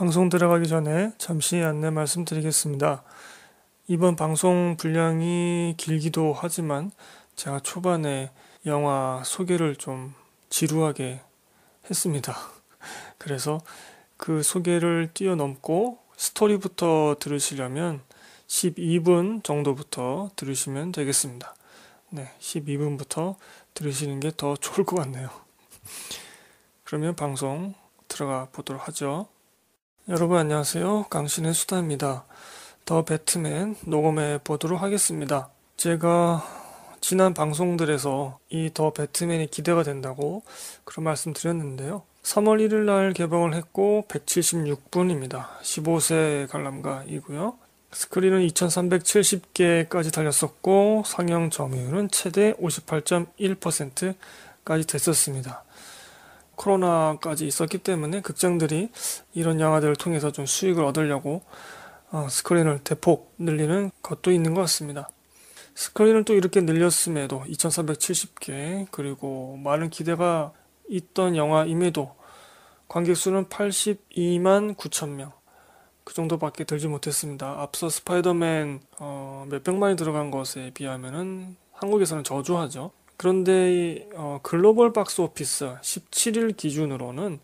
방송 들어가기 전에 잠시 안내 말씀드리겠습니다. 이번 방송 분량이 길기도 하지만 제가 초반에 영화 소개를 좀 지루하게 했습니다. 그래서 그 소개를 뛰어넘고 스토리부터 들으시려면 12분 정도부터 들으시면 되겠습니다. 네, 12분부터 들으시는 게 더 좋을 것 같네요. 그러면 방송 들어가 보도록 하죠. 여러분 안녕하세요. 강신의 수다입니다. 더 배트맨 녹음해 보도록 하겠습니다. 제가 지난 방송들에서 이 더 배트맨이 기대가 된다고 그런 말씀 드렸는데요. 3월 1일 날 개봉을 했고 176분입니다. 15세 관람가이고요. 스크린은 2370개까지 달렸었고 상영 점유율은 최대 58.1%까지 됐었습니다. 코로나까지 있었기 때문에 극장들이 이런 영화들을 통해서 좀 수익을 얻으려고 어, 스크린을 대폭 늘리는 것도 있는 것 같습니다. 스크린을 또 이렇게 늘렸음에도 2470개 그리고 많은 기대가 있던 영화임에도 관객 수는 82만 9천 명. 그 정도밖에 들지 못했습니다. 앞서 스파이더맨 어, 몇백만이 들어간 것에 비하면 한국에서는 저조하죠. 그런데 어, 글로벌 박스 오피스 17일 기준으로는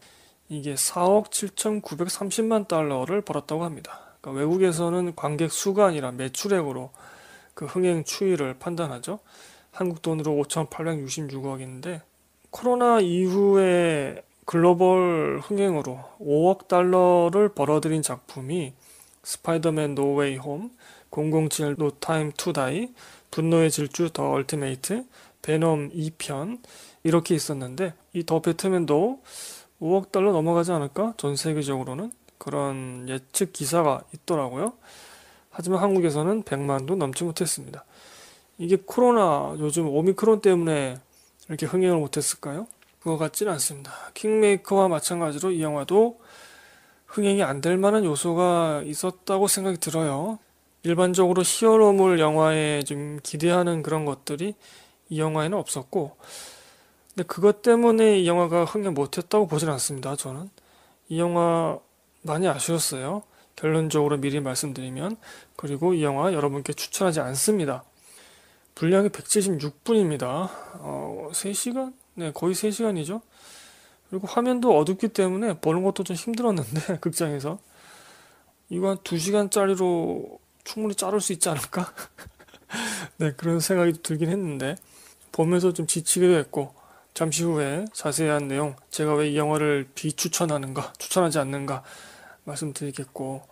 이게 4억 7,930만 달러를 벌었다고 합니다. 그러니까 외국에서는 관객 수가 아니라 매출액으로 그 흥행 추이를 판단하죠. 한국 돈으로 5,866억인데 코로나 이후에 글로벌 흥행으로 5억 달러를 벌어들인 작품이 스파이더맨 노웨이 홈, 007 노타임 투다이, 분노의 질주 더 얼티메이트, 베놈 2편 이렇게 있었는데 이 더 배트맨도 5억 달러 넘어가지 않을까? 전 세계적으로는 그런 예측 기사가 있더라고요. 하지만 한국에서는 100만도 넘지 못했습니다. 이게 코로나 요즘 오미크론 때문에 이렇게 흥행을 못했을까요? 그거 같진 않습니다. 킹메이커와 마찬가지로 이 영화도 흥행이 안 될 만한 요소가 있었다고 생각이 들어요. 일반적으로히어로물 영화에 좀 기대하는 그런 것들이 이 영화에는 없었고 근데 그것 때문에 이 영화가 흥행 못했다고 보진 않습니다. 저는 이 영화 많이 아쉬웠어요. 결론적으로 미리 말씀드리면 그리고 이 영화 여러분께 추천하지 않습니다. 분량이 176분입니다. 어, 3시간? 네, 거의 3시간이죠. 그리고 화면도 어둡기 때문에 보는 것도 좀 힘들었는데 극장에서 이거 한 2시간짜리로 충분히 자를 수 있지 않을까? 네, 그런 생각이 들긴 했는데 보면서 좀 지치기도 했고 잠시 후에 자세한 내용 제가 왜 이 영화를 비추천하는가 추천하지 않는가 말씀드리겠고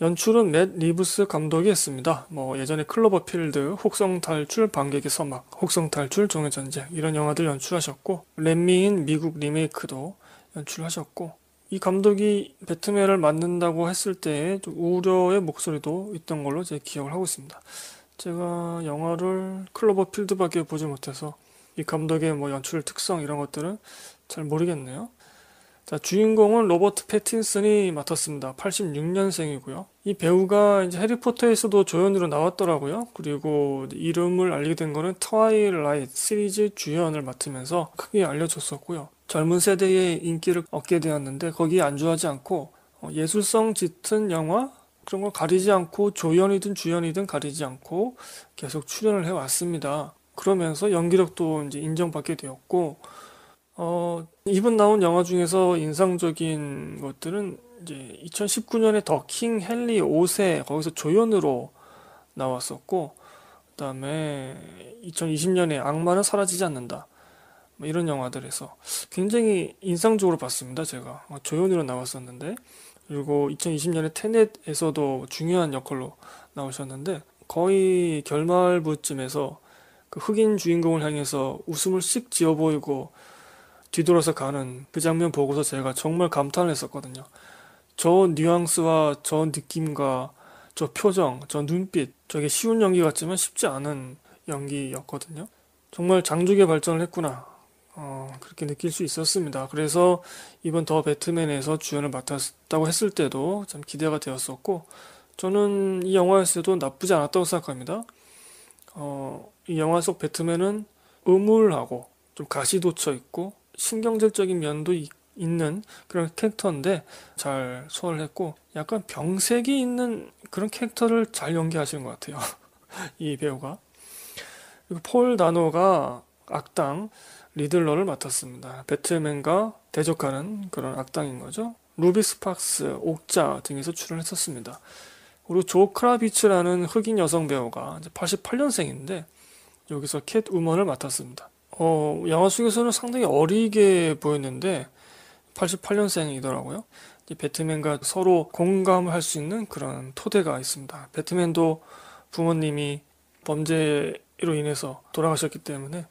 연출은 맷 리브스 감독이 했습니다. 뭐 예전에 클로버필드, 혹성탈출, 반객의 서막, 혹성탈출, 종의전쟁 이런 영화들 연출하셨고 렘미인 미국 리메이크도 연출하셨고 이 감독이 배트맨을 만든다고 했을 때 우려의 목소리도 있던 걸로 제 기억을 하고 있습니다. 제가 영화를 클로버 필드밖에 보지 못해서 이 감독의 뭐 연출 특성 이런 것들은 잘 모르겠네요. 자, 주인공은 로버트 패틴슨이 맡았습니다. 86년생이고요. 이 배우가 이제 해리포터에서도 조연으로 나왔더라고요. 그리고 이름을 알게 된 거는 트와일라이트 시리즈 주연을 맡으면서 크게 알려졌었고요. 젊은 세대의 인기를 얻게 되었는데 거기에 안주하지 않고 어, 예술성 짙은 영화 그런 걸 가리지 않고 조연이든 주연이든 가리지 않고 계속 출연을 해왔습니다. 그러면서 연기력도 이제 인정받게 되었고, 어, 이분 나온 영화 중에서 인상적인 것들은 이제 2019년에 더킹 헨리 5세 거기서 조연으로 나왔었고, 그 다음에 2020년에 악마는 사라지지 않는다. 뭐 이런 영화들에서 굉장히 인상적으로 봤습니다, 제가. 조연으로 나왔었는데. 그리고 2020년에 테넷에서도 중요한 역할로 나오셨는데 거의 결말부쯤에서 그 흑인 주인공을 향해서 웃음을 씩 지어 보이고 뒤돌아서 가는 그 장면 보고서 제가 정말 감탄을 했었거든요. 저 뉘앙스와 저 느낌과 저 표정, 저 눈빛, 저게 쉬운 연기 같지만 쉽지 않은 연기였거든요. 정말 장족의 발전을 했구나 어, 그렇게 느낄 수 있었습니다. 그래서 이번 더 배트맨에서 주연을 맡았다고 했을 때도 참 기대가 되었었고, 저는 이 영화에서도 나쁘지 않았다고 생각합니다. 어, 이 영화 속 배트맨은 음울하고 좀 가시도쳐 있고 신경질적인 면도 있, 있는 그런 캐릭터인데 잘 소화했고 약간 병색이 있는 그런 캐릭터를 잘 연기하시는 것 같아요. 이 배우가. 그리고 폴 다노가 악당 리들러를 맡았습니다. 배트맨과 대적하는 그런 악당인 거죠. 루비 스팍스, 옥자 등에서 출연했었습니다. 그리고 조 크라비츠라는 흑인 여성 배우가 88년생인데 여기서 캣 우먼을 맡았습니다. 어, 영화 속에서는 상당히 어리게 보였는데 88년생이더라고요. 배트맨과 서로 공감할 수 있는 그런 토대가 있습니다. 배트맨도 부모님이 범죄로 인해서 돌아가셨기 때문에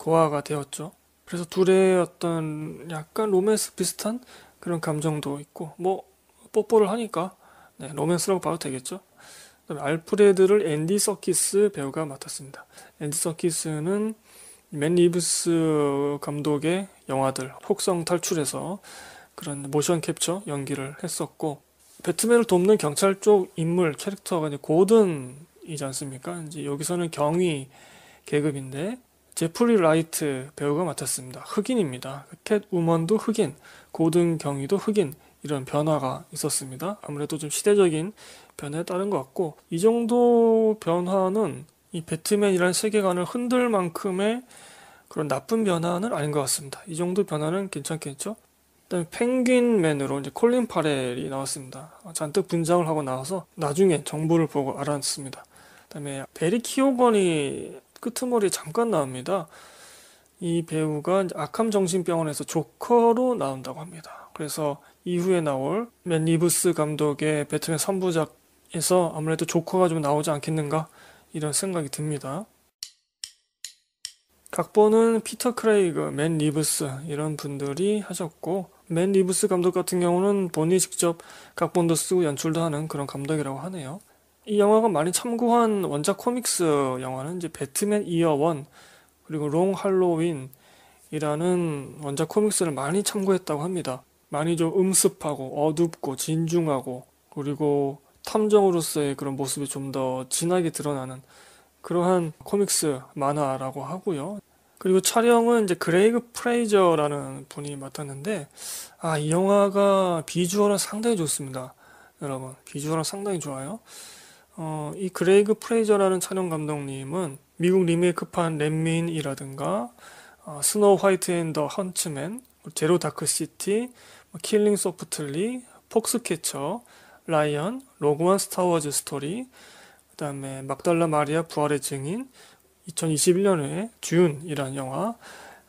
거화가 되었죠. 그래서 둘의 어떤 약간 로맨스 비슷한 그런 감정도 있고 뭐 뽀뽀를 하니까 네, 로맨스라고 봐도 되겠죠. 그다음에 알프레드를 앤디 서키스 배우가 맡았습니다. 앤디 서키스는 맨 리브스 감독의 영화들 혹성 탈출에서 그런 모션 캡처 연기를 했었고 배트맨을 돕는 경찰 쪽 인물 캐릭터가 이제 고든이지 않습니까? 이제 여기서는 경위 계급인데 제프리 라이트 배우가 맡았습니다. 흑인입니다. 캣우먼도 흑인, 고등 경위도 흑인 이런 변화가 있었습니다. 아무래도 좀 시대적인 변화에 따른 것 같고 이 정도 변화는 이 배트맨이라는 세계관을 흔들 만큼의 그런 나쁜 변화는 아닌 것 같습니다. 이 정도 변화는 괜찮겠죠? 그다음에 펭귄맨으로 이제 콜린 파렐이 나왔습니다. 잔뜩 분장을 하고 나와서 나중에 정보를 보고 알았습니다. 그다음에 베리 키오건이 끄트머리 그 잠깐 나옵니다. 이 배우가 아캄 정신병원에서 조커로 나온다고 합니다. 그래서 이후에 나올 맨 리브스 감독의 배트맨 선부작에서 아무래도 조커가 좀 나오지 않겠는가 이런 생각이 듭니다. 각본은 피터 크레이그, 맨 리브스 이런 분들이 하셨고 맨 리브스 감독 같은 경우는 본인이 직접 각본도 쓰고 연출도 하는 그런 감독이라고 하네요. 이 영화가 많이 참고한 원작 코믹스 영화는 이제 배트맨 이어 원 그리고 롱 할로윈이라는 원작 코믹스를 많이 참고했다고 합니다. 많이 좀 음습하고 어둡고 진중하고 그리고 탐정으로서의 그런 모습이 좀 더 진하게 드러나는 그러한 코믹스 만화라고 하고요. 그리고 촬영은 이제 그레이그 프레이저라는 분이 맡았는데 아 이 영화가 비주얼은 상당히 좋습니다. 여러분 비주얼은 상당히 좋아요. 어, 이 그레이그 프레이저라는 촬영 감독님은 미국 리메이크판 렛민이라든가 어, 스노우 화이트 앤 더 헌츠맨, 뭐 제로 다크 시티, 뭐 킬링 소프트리, 폭스캐쳐, 라이언, 로그원 스타워즈 스토리, 그 다음에 막달라 마리아 부활의 증인, 2021년에 듀이라는 영화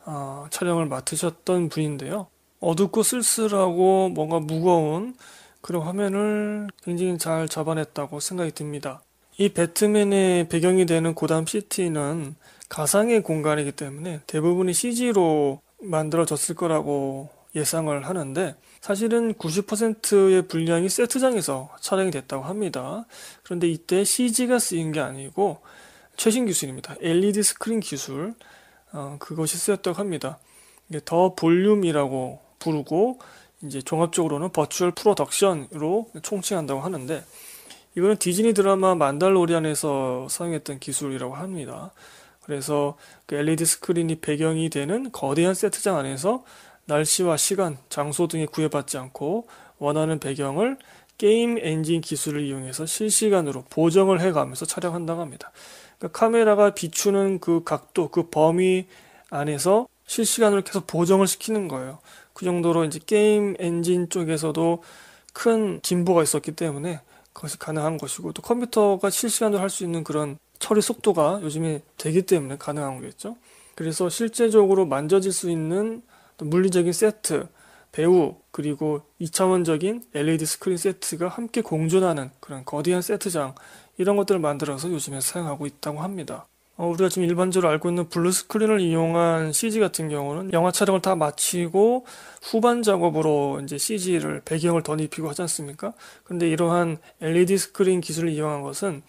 어, 촬영을 맡으셨던 분인데요. 어둡고 쓸쓸하고 뭔가 무거운 그리고 화면을 굉장히 잘 잡아냈다고 생각이 듭니다. 이 배트맨의 배경이 되는 고담 시티는 가상의 공간이기 때문에 대부분이 CG로 만들어졌을 거라고 예상을 하는데 사실은 90%의 분량이 세트장에서 촬영이 됐다고 합니다. 그런데 이때 CG가 쓰인 게 아니고 최신 기술입니다. LED 스크린 기술 어, 그것이 쓰였다고 합니다. 이게 더 볼륨이라고 부르고 이제 종합적으로는 버추얼 프로덕션으로 총칭한다고 하는데 이거는 디즈니 드라마 만달로리안에서 사용했던 기술이라고 합니다. 그래서 그 LED 스크린이 배경이 되는 거대한 세트장 안에서 날씨와 시간, 장소 등에 구애받지 않고 원하는 배경을 게임 엔진 기술을 이용해서 실시간으로 보정을 해가면서 촬영한다고 합니다. 그러니까 카메라가 비추는 그 각도, 그 범위 안에서 실시간으로 계속 보정을 시키는 거예요. 그 정도로 이제 게임 엔진 쪽에서도 큰 진보가 있었기 때문에 그것이 가능한 것이고 또 컴퓨터가 실시간으로 할 수 있는 그런 처리 속도가 요즘에 되기 때문에 가능한 거겠죠. 그래서 실제적으로 만져질 수 있는 물리적인 세트, 배우, 그리고 2차원적인 LED 스크린 세트가 함께 공존하는 그런 거대한 세트장, 이런 것들을 만들어서 요즘에 사용하고 있다고 합니다. 어, 우리가 지금 일반적으로 알고 있는 블루 스크린을 이용한 CG 같은 경우는 영화 촬영을 다 마치고 후반 작업으로 이제 CG를 배경을 덧입히고 하지 않습니까? 그런데 이러한 LED 스크린 기술을 이용한 것은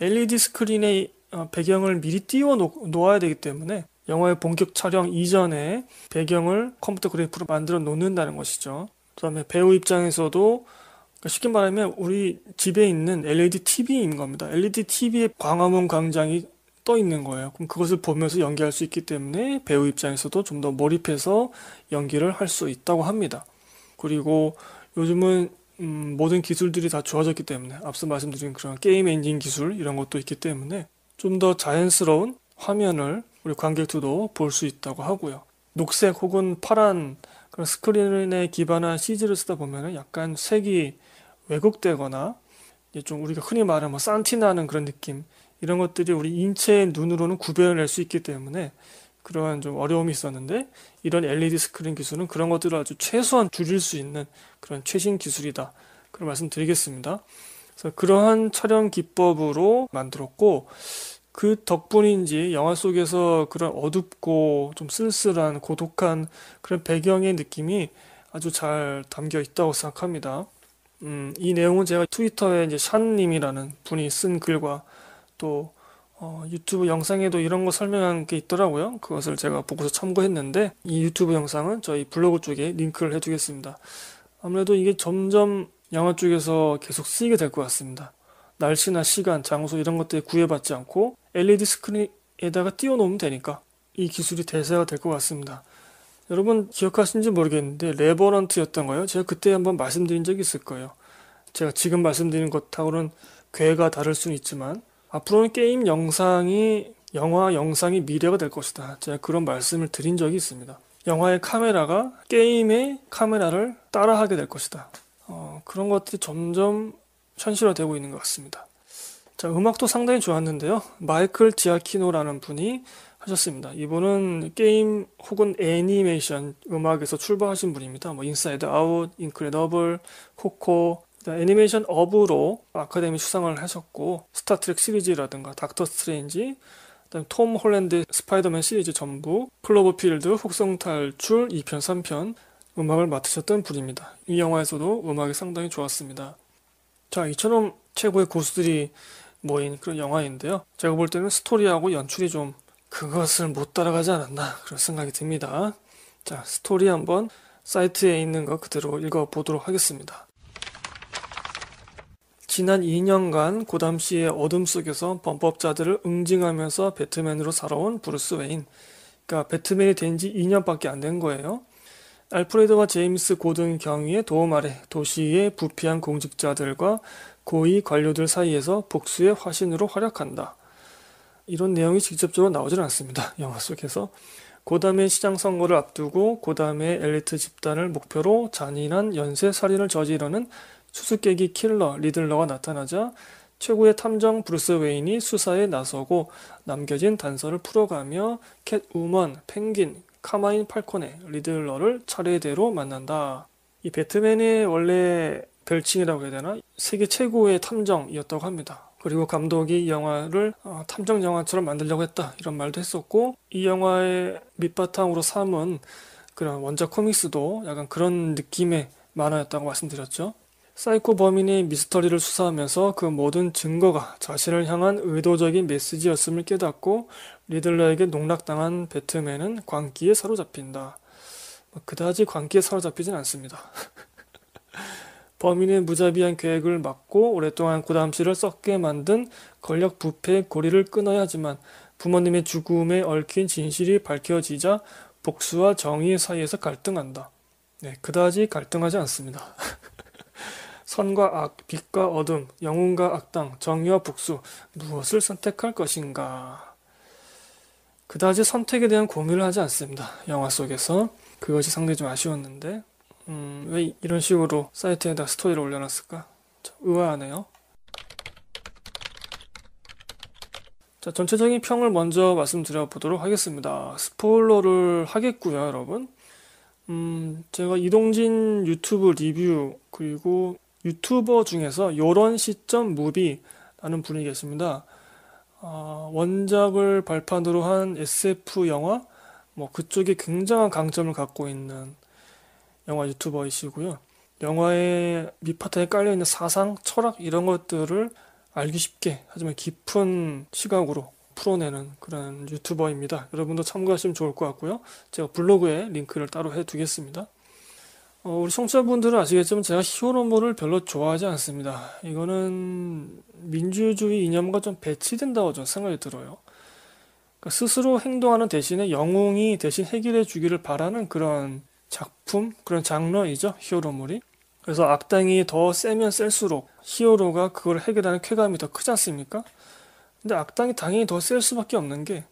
LED 스크린의 어, 배경을 미리 띄워 놓아야 되기 때문에 영화의 본격 촬영 이전에 배경을 컴퓨터 그래프로 만들어 놓는다는 것이죠. 그 다음에 배우 입장에서도 그러니까 쉽게 말하면 우리 집에 있는 LED TV인 겁니다. LED TV의 광화문 광장이 떠 있는 거예요. 그럼 그것을 보면서 연기할 수 있기 때문에 배우 입장에서도 좀 더 몰입해서 연기를 할 수 있다고 합니다. 그리고 요즘은 음, 모든 기술들이 다 좋아졌기 때문에 앞서 말씀드린 그런 게임 엔진 기술 이런 것도 있기 때문에 좀 더 자연스러운 화면을 우리 관객들도 볼 수 있다고 하고요. 녹색 혹은 파란 그런 스크린에 기반한 CG를 쓰다 보면 약간 색이 왜곡되거나 좀 우리가 흔히 말하는 뭐 산티나는 그런 느낌 이런 것들이 우리 인체의 눈으로는 구별할 수 있기 때문에 그러한 좀 어려움이 있었는데 이런 LED 스크린 기술은 그런 것들을 아주 최소한 줄일 수 있는 그런 최신 기술이다. 그런 말씀드리겠습니다. 그래서 그러한 촬영 기법으로 만들었고 그 덕분인지 영화 속에서 그런 어둡고 좀 쓸쓸한 고독한 그런 배경의 느낌이 아주 잘 담겨 있다고 생각합니다. 음, 이 내용은 제가 트위터에 이제 샨님이라는 분이 쓴 글과 또 어, 유튜브 영상에도 이런 거 설명한 게 있더라고요. 그것을 제가 보고서 참고했는데 이 유튜브 영상은 저희 블로그 쪽에 링크를 해주겠습니다. 아무래도 이게 점점 영화 쪽에서 계속 쓰이게 될 것 같습니다. 날씨나 시간, 장소 이런 것들에 구애받지 않고 LED 스크린에다가 띄워놓으면 되니까 이 기술이 대세가 될 것 같습니다. 여러분 기억하시는지 모르겠는데 레버런트였던 거예요. 제가 그때 한번 말씀드린 적이 있을 거예요. 제가 지금 말씀드린 것하고는 괴가 다를 수는 있지만 앞으로는 게임 영상이 영화 영상이 미래가 될 것이다. 제가 그런 말씀을 드린 적이 있습니다. 영화의 카메라가 게임의 카메라를 따라하게 될 것이다. 어, 그런 것들이 점점 현실화되고 있는 것 같습니다. 자, 음악도 상당히 좋았는데요. 마이클 디아키노라는 분이 하셨습니다. 이분은 게임 혹은 애니메이션 음악에서 출발하신 분입니다. 뭐 인사이드 아웃, 인크레더블, 코코, 애니메이션 업으로 아카데미 수상을 하셨고 스타트랙 시리즈라든가 닥터 스트레인지 톰 홀랜드 스파이더맨 시리즈 전부 클로버필드 혹성탈출 2편 3편 음악을 맡으셨던 분입니다. 이 영화에서도 음악이 상당히 좋았습니다. 자 이처럼 최고의 고수들이 모인 그런 영화인데요. 제가 볼 때는 스토리하고 연출이 좀 그것을 못 따라가지 않았나 그런 생각이 듭니다. 자 스토리 한번 사이트에 있는 거 그대로 읽어보도록 하겠습니다. 지난 2년간 고담 그 시의 어둠 속에서 범법자들을 응징하면서 배트맨으로 살아온 브루스 웨인. 그러니까 배트맨이 된 지 2년밖에 안 된 거예요. 알프레드와 제임스 고등 경위의 도움 아래 도시의 부패한 공직자들과 고위 관료들 사이에서 복수의 화신으로 활약한다. 이런 내용이 직접적으로 나오지는 않습니다. 영화 속에서. 고담의 그 시장 선거를 앞두고 고담의 그 엘리트 집단을 목표로 잔인한 연쇄 살인을 저지르는 수수께끼 킬러 리들러가 나타나자 최고의 탐정 브루스 웨인이 수사에 나서고 남겨진 단서를 풀어가며 캣우먼, 펭귄, 카마인 팔콘의 리들러를 차례대로 만난다. 이 배트맨의 원래 별칭이라고 해야 되나? 세계 최고의 탐정이었다고 합니다. 그리고 감독이 이 영화를 어, 탐정 영화처럼 만들려고 했다 이런 말도 했었고 이 영화의 밑바탕으로 삼은 그런 원작 코믹스도 약간 그런 느낌의 만화였다고 말씀드렸죠. 사이코 범인이 미스터리를 수사하면서 그 모든 증거가 자신을 향한 의도적인 메시지였음을 깨닫고 리들러에게 농락당한 배트맨은 광기에 사로잡힌다. 뭐 그다지 광기에 사로잡히진 않습니다. 범인의 무자비한 계획을 막고 오랫동안 고담시를 썩게 만든 권력 부패의 고리를 끊어야 하지만 부모님의 죽음에 얽힌 진실이 밝혀지자 복수와 정의 사이에서 갈등한다. 네, 그다지 갈등하지 않습니다. 선과 악, 빛과 어둠, 영웅과 악당, 정의와 복수, 무엇을 선택할 것인가? 그다지 선택에 대한 고민을 하지 않습니다. 영화 속에서. 그것이 상당히 좀 아쉬웠는데, 음, 왜 이런 식으로 사이트에다 스토리를 올려놨을까? 의아하네요. 자, 전체적인 평을 먼저 말씀드려 보도록 하겠습니다. 스포일러를 하겠고요, 여러분. 음, 제가 이동진 유튜브 리뷰, 그리고 유튜버 중에서 요런 시점 무비라는 분이 계십니다. 어, 원작을 발판으로 한 SF 영화 뭐그쪽에 굉장한 강점을 갖고 있는 영화 유튜버이시고요. 영화의 밑바탕에 깔려 있는 사상, 철학 이런 것들을 알기 쉽게 하지만 깊은 시각으로 풀어내는 그런 유튜버입니다. 여러분도 참고하시면 좋을 것 같고요. 제가 블로그에 링크를 따로 해두겠습니다. 어, 우리 청취자분들은 아시겠지만 제가 히어로물을 별로 좋아하지 않습니다. 이거는 민주주의 이념과 좀 배치된다고 저는 생각이 들어요. 그러니까 스스로 행동하는 대신에 영웅이 대신 해결해 주기를 바라는 그런 작품, 그런 장르이죠. 히어로물이. 그래서 악당이 더 세면 셀수록 히어로가 그걸 해결하는 쾌감이 더 크지 않습니까? 근데 악당이 당연히 더 셀 수밖에 없는 게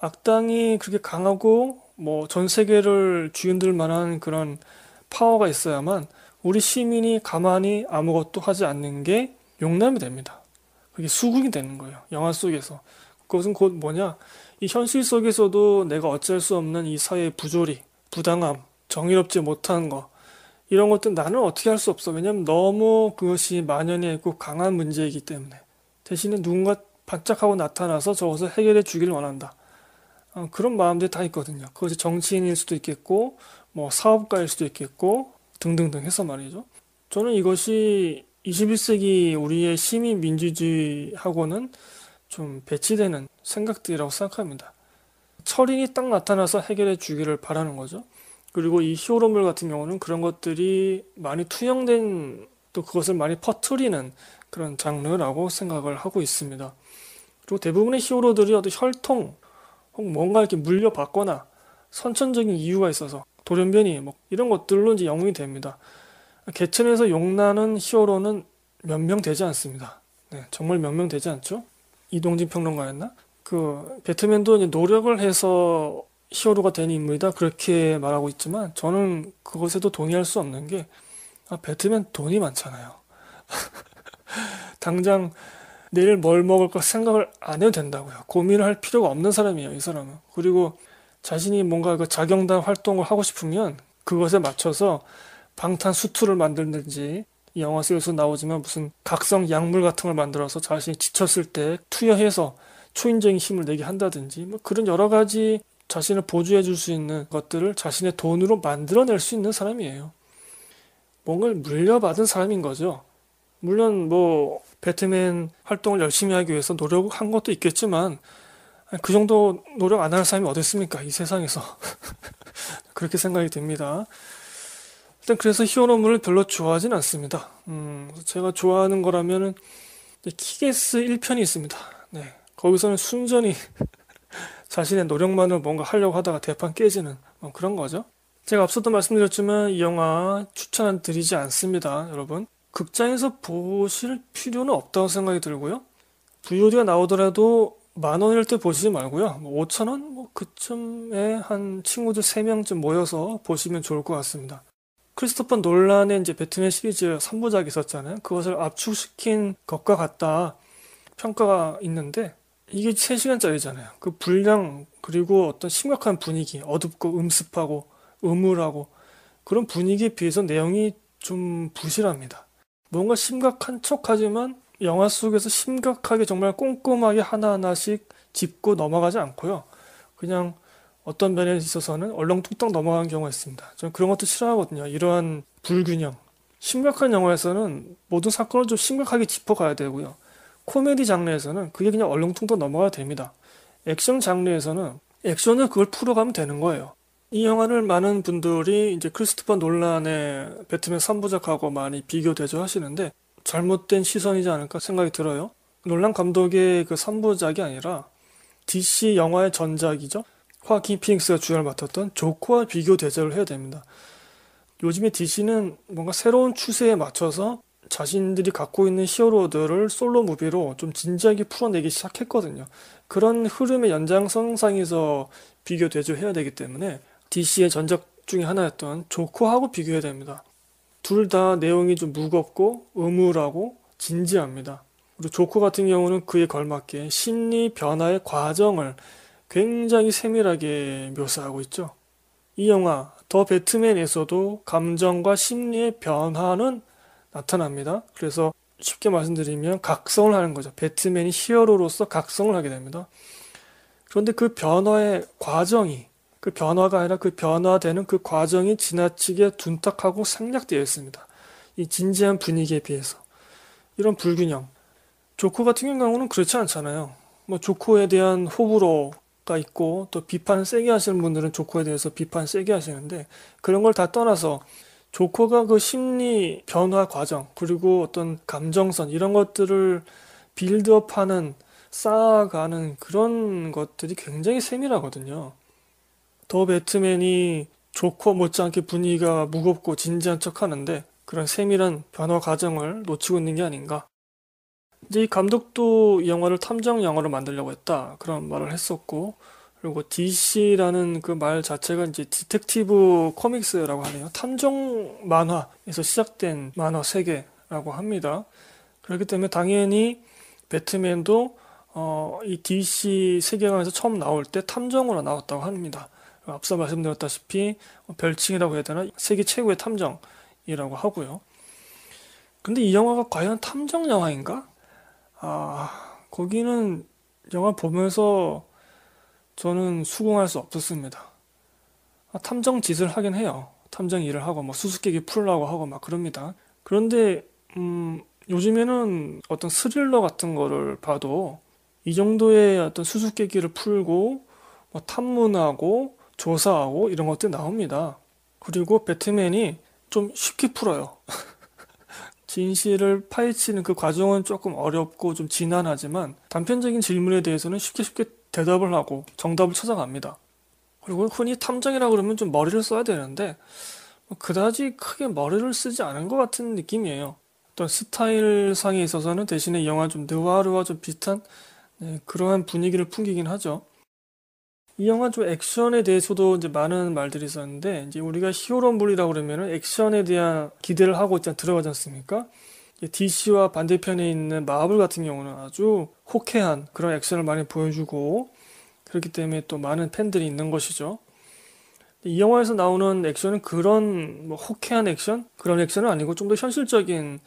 악당이 그렇게 강하고 뭐 전 세계를 주인들 만한 그런 파워가 있어야만 우리 시민이 가만히 아무것도 하지 않는 게 용납이 됩니다. 그게 수긍이 되는 거예요. 영화 속에서. 그것은 곧 뭐냐? 이 현실 속에서도 내가 어쩔 수 없는 이 사회의 부조리, 부당함, 정의롭지 못한 거, 이런 것들 나는 어떻게 할 수 없어. 왜냐면 너무 그것이 만연해 있고 강한 문제이기 때문에. 대신에 누군가 반짝하고 나타나서 저것을 해결해 주길 원한다. 어, 그런 마음들이 다 있거든요. 그것이 정치인일 수도 있겠고, 뭐 사업가일 수도 있겠고 등등등 해서 말이죠. 저는 이것이 21세기 우리의 시민 민주주의하고는 좀 배치되는 생각들이라고 생각합니다. 철인이 딱 나타나서 해결해 주기를 바라는 거죠. 그리고 이 히어로물 같은 경우는 그런 것들이 많이 투영된 또 그것을 많이 퍼트리는 그런 장르라고 생각을 하고 있습니다. 그리고 대부분의 히어로들이 어떤 혈통 혹 뭔가 이렇게 물려받거나 선천적인 이유가 있어서 돌연변이 뭐 이런 것들로 이제 영웅이 됩니다. 개천에서 용나는 히어로는 몇 명 되지 않습니다. 네, 정말 몇 명 되지 않죠? 이동진 평론가였나? 그 배트맨도 이제 노력을 해서 히어로가 된 인물이다 그렇게 말하고 있지만 저는 그것에도 동의할 수 없는 게 아, 배트맨 돈이 많잖아요. 당장 내일 뭘 먹을 까 생각을 안 해도 된다고요. 고민을 할 필요가 없는 사람이에요, 이 사람은. 그리고 자신이 뭔가 그 자경단 활동을 하고 싶으면 그것에 맞춰서 방탄 수투를 만들든지 영화 속에서 나오지만 무슨 각성 약물 같은 걸 만들어서 자신이 지쳤을 때 투여해서 초인적인 힘을 내게 한다든지 뭐 그런 여러 가지 자신을 보조해 줄 수 있는 것들을 자신의 돈으로 만들어낼 수 있는 사람이에요. 뭔가를 물려받은 사람인 거죠. 물론 뭐 배트맨 활동을 열심히 하기 위해서 노력한 것도 있겠지만 그 정도 노력 안 하는 사람이 어딨습니까? 이 세상에서. 그렇게 생각이 듭니다. 일단 그래서 히어로물을 별로 좋아하진 않습니다. 음, 제가 좋아하는 거라면은 키게스 1편이 있습니다. 네. 거기서는 순전히 자신의 노력만으로 뭔가 하려고 하다가 대판 깨지는 뭐 그런 거죠. 제가 앞서도 말씀드렸지만 이 영화 추천 은 드리지 않습니다, 여러분. 극장에서 보실 필요는 없다고 생각이 들고요. VOD가 나오더라도 만 원일 때 보시지 말고요. 5천 뭐 원? 뭐 그쯤에 한 친구들 3명쯤 모여서 보시면 좋을 것 같습니다. 크리스토퍼 논란의 이제 배트맨 시리즈 3부작이 있었잖아요. 그것을 압축시킨 것과 같다 평가가 있는데 이게 3시간짜리잖아요. 그 분량 그리고 어떤 심각한 분위기 어둡고 음습하고 음울하고 그런 분위기에 비해서 내용이 좀 부실합니다. 뭔가 심각한 척하지만 영화 속에서 심각하게 정말 꼼꼼하게 하나하나씩 짚고 넘어가지 않고요. 그냥 어떤 면에 있어서는 얼렁뚱땅 넘어가는 경우가 있습니다. 저는 그런 것도 싫어하거든요. 이러한 불균형. 심각한 영화에서는 모든 사건을 좀 심각하게 짚어가야 되고요. 코미디 장르에서는 그게 그냥 얼렁뚱땅 넘어가야 됩니다. 액션 장르에서는 액션을 그걸 풀어가면 되는 거예요. 이 영화를 많은 분들이 이제 크리스토퍼 논란의 배트맨 선부작하고 많이 비교되죠 하시는데 잘못된 시선이지 않을까 생각이 들어요. 놀란 감독의 그 3부작이 아니라 DC 영화의 전작이죠. 화킨 피닉스가 주연을 맡았던 조커와 비교 대조를 해야 됩니다. 요즘에 DC는 뭔가 새로운 추세에 맞춰서 자신들이 갖고 있는 히어로들을 솔로 무비로 좀 진지하게 풀어내기 시작했거든요. 그런 흐름의 연장선상에서 비교 대조해야 되기 때문에 DC의 전작 중에 하나였던 조커하고 비교해야 됩니다. 둘다 내용이 좀 무겁고 의무라고 진지합니다. 그리고 조커 같은 경우는 그에 걸맞게 심리 변화의 과정을 굉장히 세밀하게 묘사하고 있죠. 이 영화 더 배트맨에서도 감정과 심리의 변화는 나타납니다. 그래서 쉽게 말씀드리면 각성을 하는 거죠. 배트맨이 히어로로서 각성을 하게 됩니다. 그런데 그 변화의 과정이 그 변화가 아니라 그 변화되는 그 과정이 지나치게 둔탁하고 생략되어 있습니다. 이 진지한 분위기에 비해서. 이런 불균형. 조코 같은 경우는 그렇지 않잖아요. 뭐 조코에 대한 호불호가 있고 또 비판 세게 하시는 분들은 조코에 대해서 비판 세게 하시는데 그런 걸 다 떠나서 조코가 그 심리 변화 과정 그리고 어떤 감정선 이런 것들을 빌드업하는 쌓아가는 그런 것들이 굉장히 세밀하거든요. 더 배트맨이 좋고 못지않게 분위기가 무겁고 진지한 척 하는데 그런 세밀한 변화 과정을 놓치고 있는 게 아닌가. 이제 이 감독도 이 영화를 탐정 영화로 만들려고 했다. 그런 말을 했었고, 그리고 DC라는 그 말 자체가 이제 디텍티브 코믹스라고 하네요. 탐정 만화에서 시작된 만화 세계라고 합니다. 그렇기 때문에 당연히 배트맨도 어, 이 DC 세계관에서 처음 나올 때 탐정으로 나왔다고 합니다. 앞서 말씀드렸다시피 별칭이라고 해야 되나 세계 최고의 탐정이라고 하고요. 근데 이 영화가 과연 탐정 영화인가? 아 거기는 영화 보면서 저는 수긍할 수 없었습니다. 아, 탐정 짓을 하긴 해요. 탐정 일을 하고 뭐 수수께끼 풀라고 하고 막 그럽니다. 그런데 음, 요즘에는 어떤 스릴러 같은 거를 봐도 이 정도의 어떤 수수께끼를 풀고 뭐 탐문하고 조사하고 이런 것들 나옵니다. 그리고 배트맨이 좀 쉽게 풀어요. 진실을 파헤치는 그 과정은 조금 어렵고 좀 진난하지만 단편적인 질문에 대해서는 쉽게 쉽게 대답을 하고 정답을 찾아갑니다. 그리고 흔히 탐정이라 그러면 좀 머리를 써야 되는데 뭐 그다지 크게 머리를 쓰지 않은 것 같은 느낌이에요. 어떤 스타일상에 있어서는 대신에 영화 좀 느와르와 좀 비슷한 네, 그러한 분위기를 풍기긴 하죠. 이 영화 좀 액션에 대해서도 이제 많은 말들이 있었는데 이제 우리가 히어로물이라고 그러면은 액션에 대한 기대를 하고 있단 들어가지 않습니까? DC와 반대편에 있는 마블 같은 경우는 아주 호쾌한 그런 액션을 많이 보여주고 그렇기 때문에 또 많은 팬들이 있는 것이죠. 이 영화에서 나오는 액션은 그런 뭐 호쾌한 액션 그런 액션은 아니고 좀 더 현실적인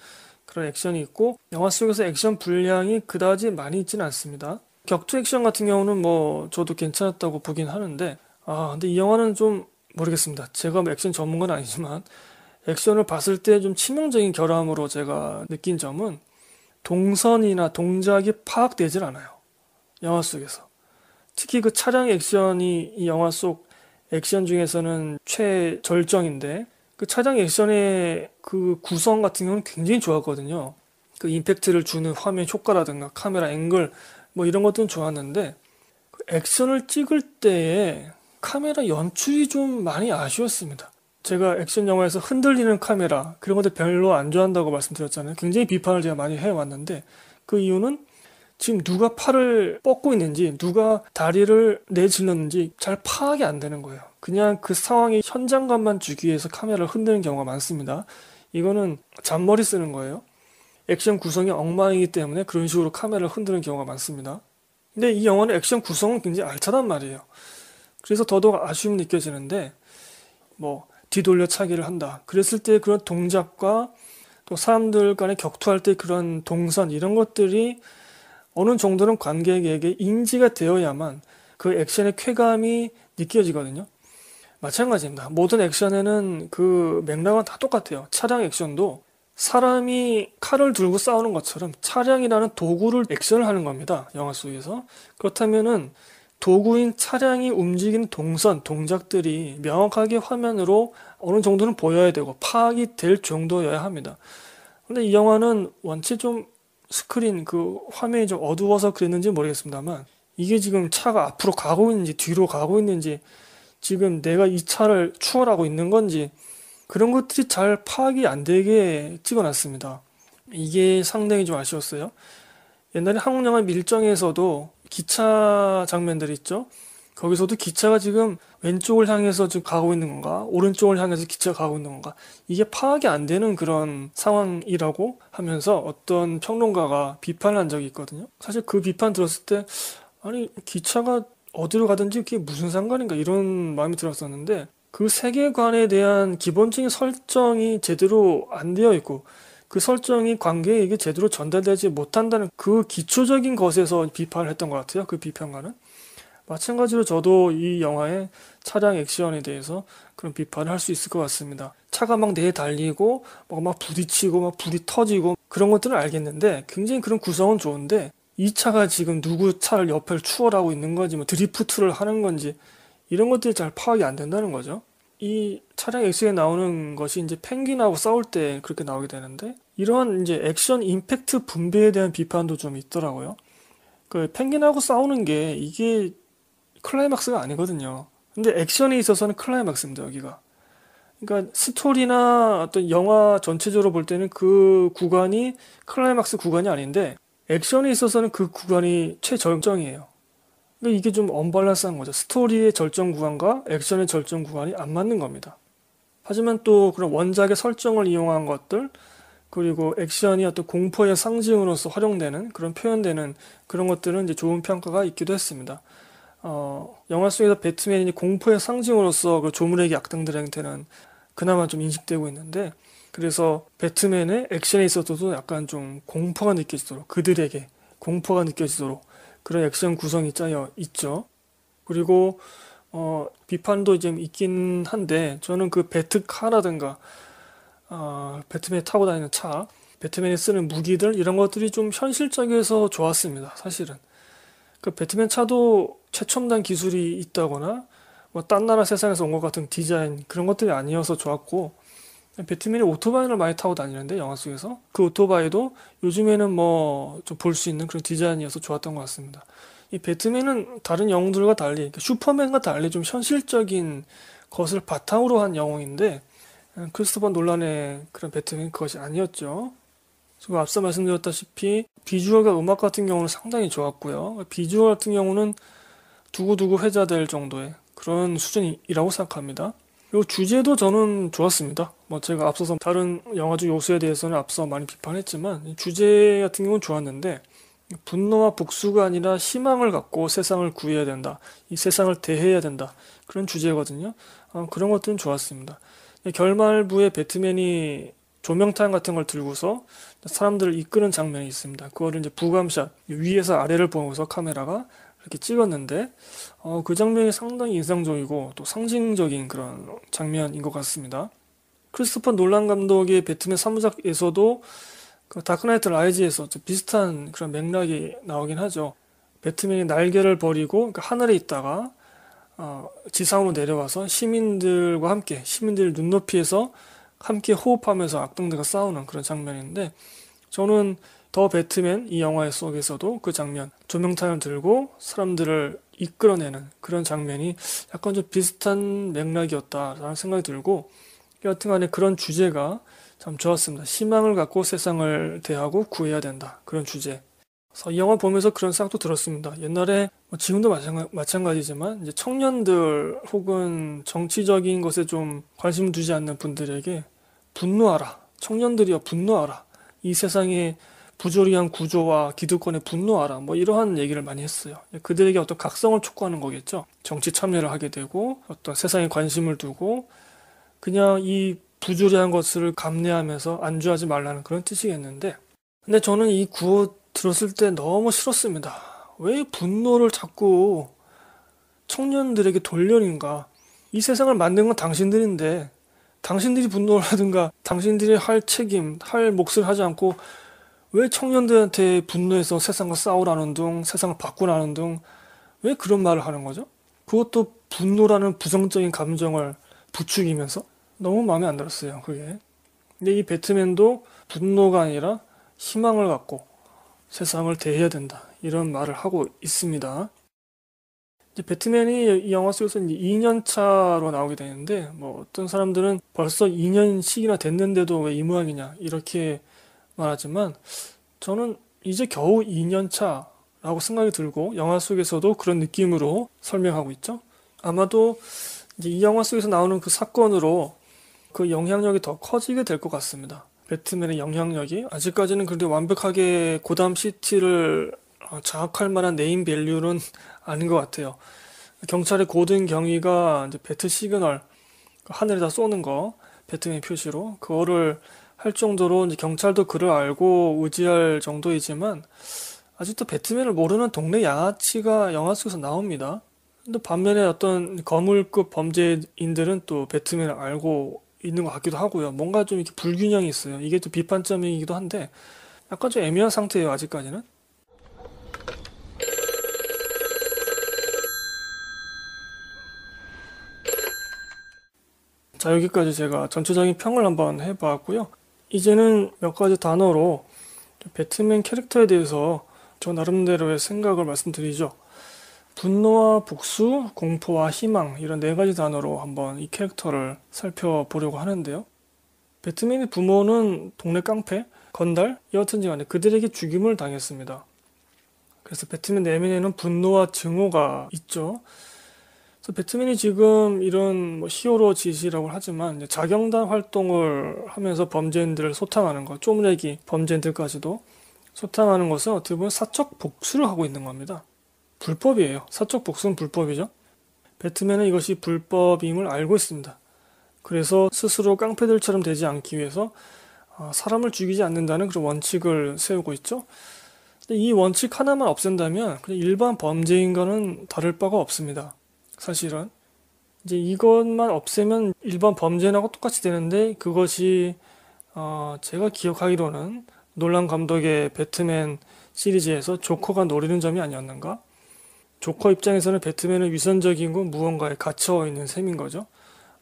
그런 액션이 있고 영화 속에서 액션 분량이 그다지 많이 있지는 않습니다. 격투 액션 같은 경우는 뭐 저도 괜찮았다고 보긴 하는데 아 근데 이 영화는 좀 모르겠습니다. 제가 뭐 액션 전문가는 아니지만 액션을 봤을 때 좀 치명적인 결함으로 제가 느낀 점은 동선이나 동작이 파악되질 않아요. 영화 속에서. 특히 그 차량 액션이 이 영화 속 액션 중에서는 최절정인데 그 차량 액션의 그 구성 같은 경우는 굉장히 좋았거든요. 그 임팩트를 주는 화면 효과라든가 카메라 앵글 뭐 이런 것들은 좋았는데 그 액션을 찍을 때에 카메라 연출이 좀 많이 아쉬웠습니다. 제가 액션 영화에서 흔들리는 카메라 그런 것들 별로 안 좋아한다고 말씀드렸잖아요. 굉장히 비판을 제가 많이 해왔는데 그 이유는 지금 누가 팔을 뻗고 있는지 누가 다리를 내질렀는지 잘 파악이 안 되는 거예요. 그냥 그상황이 현장감만 주기 위해서 카메라를 흔드는 경우가 많습니다. 이거는 잔머리 쓰는 거예요. 액션 구성이 엉망이기 때문에 그런 식으로 카메라를 흔드는 경우가 많습니다. 근데 이 영화는 액션 구성은 굉장히 알차단 말이에요. 그래서 더더욱 아쉬움이 느껴지는데 뭐 뒤돌려 차기를 한다. 그랬을 때 그런 동작과 또 사람들 간에 격투할 때 그런 동선 이런 것들이 어느 정도는 관객에게 인지가 되어야만 그 액션의 쾌감이 느껴지거든요. 마찬가지입니다. 모든 액션에는 그 맥락은 다 똑같아요. 차량 액션도 사람이 칼을 들고 싸우는 것처럼 차량이라는 도구를 액션을 하는 겁니다. 영화 속에서. 그렇다면은 도구인 차량이 움직이는 동선, 동작들이 명확하게 화면으로 어느 정도는 보여야 되고 파악이 될 정도여야 합니다. 근데 이 영화는 원체 좀 스크린 그 화면이 좀 어두워서 그랬는지 모르겠습니다만 이게 지금 차가 앞으로 가고 있는지 뒤로 가고 있는지 지금 내가 이 차를 추월하고 있는 건지 그런 것들이 잘 파악이 안 되게 찍어놨습니다. 이게 상당히 좀 아쉬웠어요. 옛날에 한국 영화 밀정에서도 기차 장면들 있죠. 거기서도 기차가 지금 왼쪽을 향해서 지금 가고 있는 건가, 오른쪽을 향해서 기차가 가고 있는 건가, 이게 파악이 안 되는 그런 상황이라고 하면서 어떤 평론가가 비판을 한 적이 있거든요. 사실 그 비판 들었을 때, 아니, 기차가 어디로 가든지 그게 무슨 상관인가 이런 마음이 들었었는데, 그 세계관에 대한 기본적인 설정이 제대로 안 되어 있고 그 설정이 관객에게 제대로 전달되지 못한다는 그 기초적인 것에서 비판을 했던 것 같아요. 그 비평가는. 마찬가지로 저도 이 영화의 차량 액션에 대해서 그런 비판을 할 수 있을 것 같습니다. 차가 막 내 달리고 막, 막 부딪히고 막 불이 터지고 그런 것들은 알겠는데 굉장히 그런 구성은 좋은데 이 차가 지금 누구 차를 옆을 추월하고 있는 건지 뭐 드리프트를 하는 건지 이런 것들이 잘 파악이 안 된다는 거죠. 이 차량 X에 나오는 것이 이제 펭귄하고 싸울 때 그렇게 나오게 되는데 이러한 이제 액션 임팩트 분배에 대한 비판도 좀 있더라고요. 그 펭귄하고 싸우는 게 이게 클라이막스가 아니거든요. 근데 액션에 있어서는 클라이막스입니다, 여기가. 그러니까 스토리나 어떤 영화 전체적으로 볼 때는 그 구간이 클라이막스 구간이 아닌데 액션에 있어서는 그 구간이 최정점이에요. 근데 이게 좀 언밸런스한 거죠. 스토리의 절정 구간과 액션의 절정 구간이 안 맞는 겁니다. 하지만 또 그런 원작의 설정을 이용한 것들 그리고 액션이 어떤 공포의 상징으로서 활용되는 그런 표현되는 그런 것들은 이제 좋은 평가가 있기도 했습니다. 어, 영화 속에서 배트맨이 공포의 상징으로서 그 조물에게 악당들한테는 그나마 좀 인식되고 있는데 그래서 배트맨의 액션에 있어서도 약간 좀 공포가 느껴지도록 그들에게 공포가 느껴지도록 그런 액션 구성이 짜여 있죠. 그리고 어, 비판도 이제 있긴 한데 저는 그 배트카라든가 어, 배트맨이 타고 다니는 차, 배트맨이 쓰는 무기들 이런 것들이 좀 현실적에서 좋았습니다. 사실은 그 배트맨 차도 최첨단 기술이 있다거나 뭐딴 나라 세상에서 온 것 같은 디자인 그런 것들이 아니어서 좋았고 배트맨이 오토바이를 많이 타고 다니는데 영화 속에서 그 오토바이도 요즘에는 뭐 좀 볼 수 있는 그런 디자인이어서 좋았던 것 같습니다. 이 배트맨은 다른 영웅들과 달리 그러니까 슈퍼맨과 달리 좀 현실적인 것을 바탕으로 한 영웅인데 음, 크리스토퍼 논란의 그런 배트맨 그것이 아니었죠. 지금 앞서 말씀드렸다시피 비주얼과 음악 같은 경우는 상당히 좋았고요. 비주얼 같은 경우는 두고두고 회자될 정도의 그런 수준이라고 생각합니다. 이 주제도 저는 좋았습니다. 뭐 제가 앞서서 다른 영화적 요소에 대해서는 앞서 많이 비판했지만 주제 같은 경우는 좋았는데 분노와 복수가 아니라 희망을 갖고 세상을 구해야 된다. 이 세상을 대해야 된다. 그런 주제거든요. 아, 그런 것들은 좋았습니다. 결말부에 배트맨이 조명탄 같은 걸 들고서 사람들을 이끄는 장면이 있습니다. 그거를 이제 부감샷 위에서 아래를 보면서 카메라가 이렇게 찍었는데 어, 그 장면이 상당히 인상적이고 또 상징적인 그런 장면인 것 같습니다. 크리스토퍼 놀란 감독의 배트맨 3부작에서도 그 다크나이트 라이즈에서 비슷한 그런 맥락이 나오긴 하죠. 배트맨이 날개를 버리고 그러니까 하늘에 있다가 어, 지상으로 내려와서 시민들과 함께 시민들 눈높이에서 함께 호흡하면서 악당들과 싸우는 그런 장면인데 저는 더 배트맨 이 영화 속에서도 그 장면 조명탄을 들고 사람들을 이끌어내는 그런 장면이 약간 좀 비슷한 맥락이었다라는 생각이 들고 여튼간에 그런 주제가 참 좋았습니다. 희망을 갖고 세상을 대하고 구해야 된다 그런 주제. 그래서 이 영화 보면서 그런 생각도 들었습니다. 옛날에 뭐 지금도 마찬가, 지지만 이제 청년들 혹은 정치적인 것에 좀 관심을 두지 않는 분들에게 분노하라 청년들이여 분노하라 이 세상에 부조리한 구조와 기득권의 분노하라 뭐 이러한 얘기를 많이 했어요. 그들에게 어떤 각성을 촉구하는 거겠죠. 정치 참여를 하게 되고 어떤 세상에 관심을 두고 그냥 이 부조리한 것을 감내하면서 안주하지 말라는 그런 뜻이겠는데 근데 저는 이 구호 들었을 때 너무 싫었습니다. 왜 분노를 자꾸 청년들에게 돌려인가? 이 세상을 만든 건 당신들인데 당신들이 분노를 하든가 당신들이 할 책임, 할 몫을 하지 않고 왜 청년들한테 분노해서 세상과 싸우라는 둥, 세상을 바꾸라는 둥, 왜 그런 말을 하는 거죠? 그것도 분노라는 부정적인 감정을 부추기면서 너무 마음에 안 들었어요, 그게. 근데 이 배트맨도 분노가 아니라 희망을 갖고 세상을 대해야 된다. 이런 말을 하고 있습니다. 이제 배트맨이 이 영화 속에서 2년 차로 나오게 되는데, 뭐 어떤 사람들은 벌써 2년씩이나 됐는데도 왜 이 모양이냐, 이렇게 말하지만 저는 이제 겨우 2년차 라고 생각이 들고 영화 속에서도 그런 느낌으로 설명하고 있죠. 아마도 이 영화 속에서 나오는 그 사건으로 그 영향력이 더 커지게 될 것 같습니다. 배트맨의 영향력이 아직까지는 그런데 완벽하게 고담 시티를 어, 장악할 만한 네임 밸류는 아닌 것 같아요. 경찰의 고든 경위가 이제 배트 시그널 그 하늘에다 쏘는 거 배트맨 표시로 그거를 할 정도로 경찰도 그를 알고 의지할 정도이지만 아직도 배트맨을 모르는 동네 양아치가 영화 속에서 나옵니다. 근데 반면에 어떤 거물급 범죄인들은 또 배트맨을 알고 있는 것 같기도 하고요. 뭔가 좀 이렇게 불균형이 있어요. 이게 또 비판점이기도 한데 약간 좀 애매한 상태예요. 아직까지는. 자 여기까지 제가 전체적인 평을 한번 해봤고요. 이제는 몇 가지 단어로 배트맨 캐릭터에 대해서 저 나름대로의 생각을 말씀드리죠. 분노와 복수, 공포와 희망 이런 네 가지 단어로 한번 이 캐릭터를 살펴보려고 하는데요. 배트맨의 부모는 동네 깡패, 건달, 여하튼지 간에 그들에게 죽임을 당했습니다. 그래서 배트맨 내면에는 분노와 증오가 있죠. 그래서 배트맨이 지금 이런 뭐 히어로 지시라고 하지만 자경단 활동을 하면서 범죄인들을 소탕하는 것, 쪼무내기 범죄인들까지도 소탕하는 것은 어떻게 보면 사적 복수를 하고 있는 겁니다. 불법이에요. 사적 복수는 불법이죠. 배트맨은 이것이 불법임을 알고 있습니다. 그래서 스스로 깡패들처럼 되지 않기 위해서 어, 사람을 죽이지 않는다는 그런 원칙을 세우고 있죠. 이 원칙 하나만 없앤다면 그냥 일반 범죄인과는 다를 바가 없습니다. 사실은. 이제 이것만 없애면 일반 범죄하고 똑같이 되는데 그것이 어 제가 기억하기로는 놀란 감독의 배트맨 시리즈에서 조커가 노리는 점이 아니었는가? 조커 입장에서는 배트맨은 위선적이고 무언가에 갇혀 있는 셈인 거죠.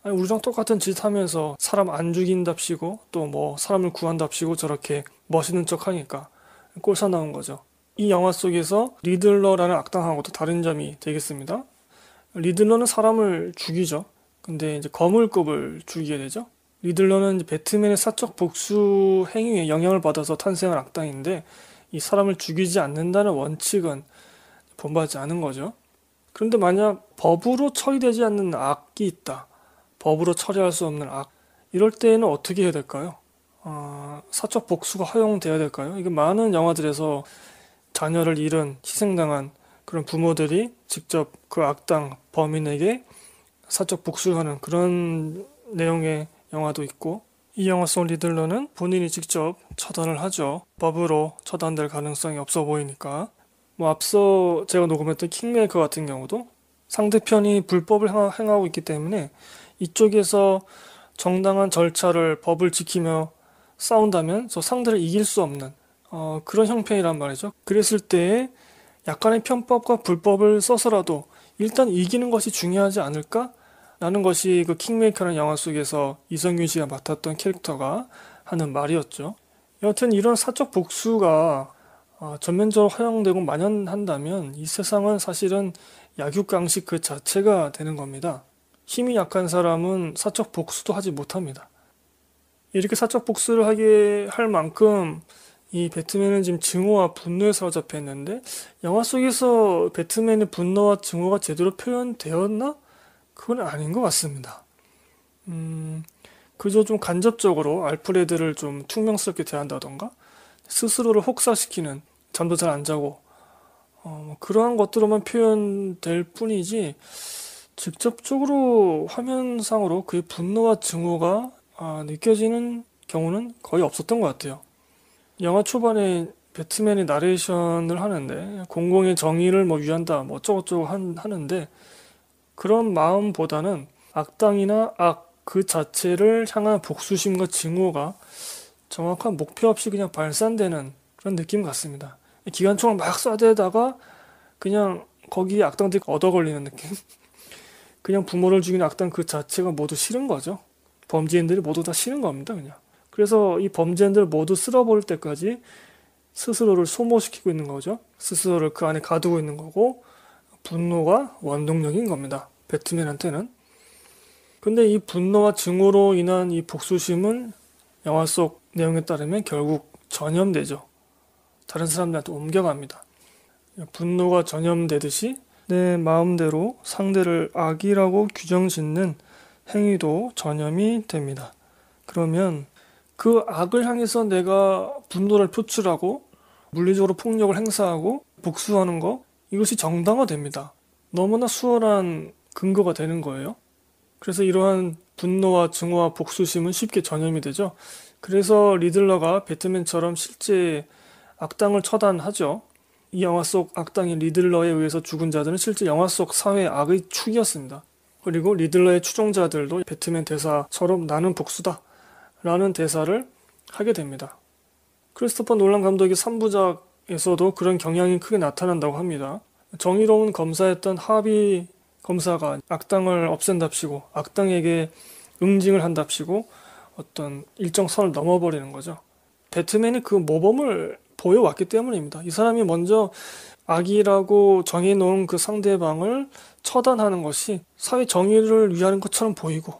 아니, 우리랑 똑같은 짓 하면서 사람 안 죽인답시고 또 뭐 사람을 구한답시고 저렇게 멋있는 척 하니까 꼴사 나온 거죠. 이 영화 속에서 리들러라는 악당하고도 다른 점이 되겠습니다. 리들러는 사람을 죽이죠. 근데 이제 거물급을 죽이게 되죠. 리들러는 배트맨의 사적 복수 행위에 영향을 받아서 탄생한 악당인데 이 사람을 죽이지 않는다는 원칙은 본받지 않은 거죠. 그런데 만약 법으로 처리되지 않는 악이 있다. 법으로 처리할 수 없는 악. 이럴 때에는 어떻게 해야 될까요? 어, 사적 복수가 허용돼야 될까요? 이게 많은 영화들에서 자녀를 잃은 희생당한 그런 부모들이 직접 그 악당 범인에게 사적 복수하는 그런 내용의 영화도 있고 이 영화 속 리들러는 본인이 직접 처단을 하죠. 법으로 처단될 가능성이 없어 보이니까. 뭐 앞서 제가 녹음했던 킹메이커 같은 경우도 상대편이 불법을 행하고 있기 때문에 이쪽에서 정당한 절차를 법을 지키며 싸운다면 저 상대를 이길 수 없는 어, 그런 형편이란 말이죠. 그랬을 때 약간의 편법과 불법을 써서라도 일단 이기는 것이 중요하지 않을까? 라는 것이 그 킹메이커라는 영화 속에서 이성균 씨가 맡았던 캐릭터가 하는 말이었죠. 여튼 이런 사적 복수가 어, 전면적으로 허용되고 만연한다면 이 세상은 사실은 약육강식 그 자체가 되는 겁니다. 힘이 약한 사람은 사적 복수도 하지 못합니다. 이렇게 사적 복수를 하게 할 만큼 이 배트맨은 지금 증오와 분노에 사로잡혀 있는데 영화 속에서 배트맨의 분노와 증오가 제대로 표현되었나? 그건 아닌 것 같습니다. 음, 그저 좀 간접적으로 알프레드를 좀 퉁명스럽게 대한다던가 스스로를 혹사시키는 잠도 잘 안 자고 어, 뭐 그러한 것들로만 표현될 뿐이지 직접적으로 화면상으로 그의 분노와 증오가 아, 느껴지는 경우는 거의 없었던 것 같아요. 영화 초반에 배트맨이 나레이션을 하는데 공공의 정의를 뭐 위한다 뭐 어쩌고저쩌고 한, 하는데 그런 마음보다는 악당이나 악 그 자체를 향한 복수심과 증오가 정확한 목표 없이 그냥 발산되는 그런 느낌 같습니다. 기관총을 막 쏴대다가 그냥 거기에 악당들이 얻어 걸리는 느낌? 그냥 부모를 죽인 악당 그 자체가 모두 싫은 거죠. 범죄인들이 모두 다 싫은 겁니다, 그냥. 그래서 이 범죄인들 모두 쓸어버릴 때까지 스스로를 소모시키고 있는 거죠. 스스로를 그 안에 가두고 있는 거고 분노가 원동력인 겁니다. 배트맨한테는. 근데 이 분노와 증오로 인한 이 복수심은 영화 속 내용에 따르면 결국 전염되죠. 다른 사람들한테 옮겨갑니다. 분노가 전염되듯이 내 마음대로 상대를 악이라고 규정 짓는 행위도 전염이 됩니다. 그러면 그 악을 향해서 내가 분노를 표출하고 물리적으로 폭력을 행사하고 복수하는 거 이것이 정당화됩니다. 너무나 수월한 근거가 되는 거예요. 그래서 이러한 분노와 증오와 복수심은 쉽게 전염이 되죠. 그래서 리들러가 배트맨처럼 실제 악당을 처단하죠. 이 영화 속 악당인 리들러에 의해서 죽은 자들은 실제 영화 속 사회 악의 축이었습니다. 그리고 리들러의 추종자들도 배트맨 대사처럼 나는 복수다. 라는 대사를 하게 됩니다. 크리스토퍼 놀란 감독이 3부작에서도 그런 경향이 크게 나타난다고 합니다. 정의로운 검사였던 하비 검사가 악당을 없앤답시고 악당에게 응징을 한답시고 어떤 일정 선을 넘어버리는 거죠. 배트맨이 그 모범을 보여왔기 때문입니다. 이 사람이 먼저 악이라고 정해놓은 그 상대방을 처단하는 것이 사회 정의를 위하는 것처럼 보이고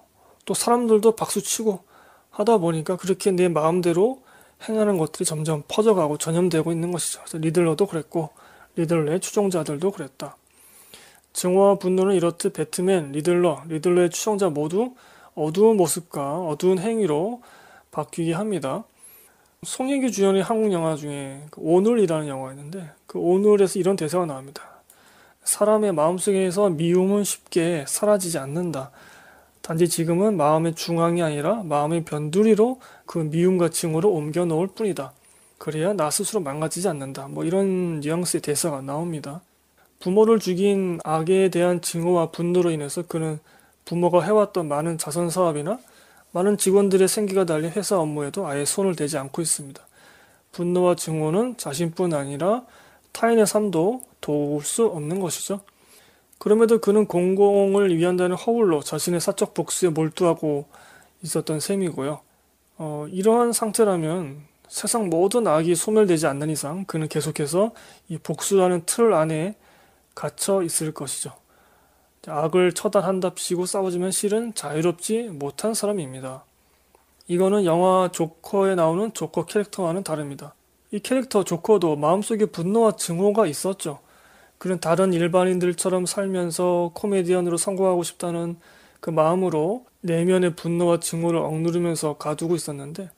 또 사람들도 박수치고 하다 보니까 그렇게 내 마음대로 행하는 것들이 점점 퍼져가고 전염되고 있는 것이죠. 그래서 리들러도 그랬고 리들러의 추종자들도 그랬다. 증오와 분노는 이렇듯 배트맨, 리들러, 리들러의 추종자 모두 어두운 모습과 어두운 행위로 바뀌게 합니다. 송혜교 주연의 한국 영화 중에 그 오늘이라는 영화가 있는데 그 오늘에서 이런 대사가 나옵니다. 사람의 마음속에서 미움은 쉽게 사라지지 않는다. 단지 지금은 마음의 중앙이 아니라 마음의 변두리로 그 미움과 증오를 옮겨 놓을 뿐이다. 그래야 나 스스로 망가지지 않는다. 뭐 이런 뉘앙스의 대사가 나옵니다. 부모를 죽인 악에 대한 증오와 분노로 인해서 그는 부모가 해왔던 많은 자선 사업이나 많은 직원들의 생기가 달린 회사 업무에도 아예 손을 대지 않고 있습니다. 분노와 증오는 자신뿐 아니라 타인의 삶도 도울 수 없는 것이죠. 그럼에도 그는 공공을 위한다는 허울로 자신의 사적 복수에 몰두하고 있었던 셈이고요. 어, 이러한 상태라면 세상 모든 악이 소멸되지 않는 이상 그는 계속해서 이 복수라는 틀 안에 갇혀 있을 것이죠. 악을 처단한답시고 싸워지면 실은 자유롭지 못한 사람입니다. 이거는 영화 조커에 나오는 조커 캐릭터와는 다릅니다. 이 캐릭터 조커도 마음속에 분노와 증오가 있었죠. 그는 다른 일반인들처럼 살면서 코미디언으로 성공하고 싶다는 그 마음으로 내면의 분노와 증오를 억누르면서 가두고 있었는데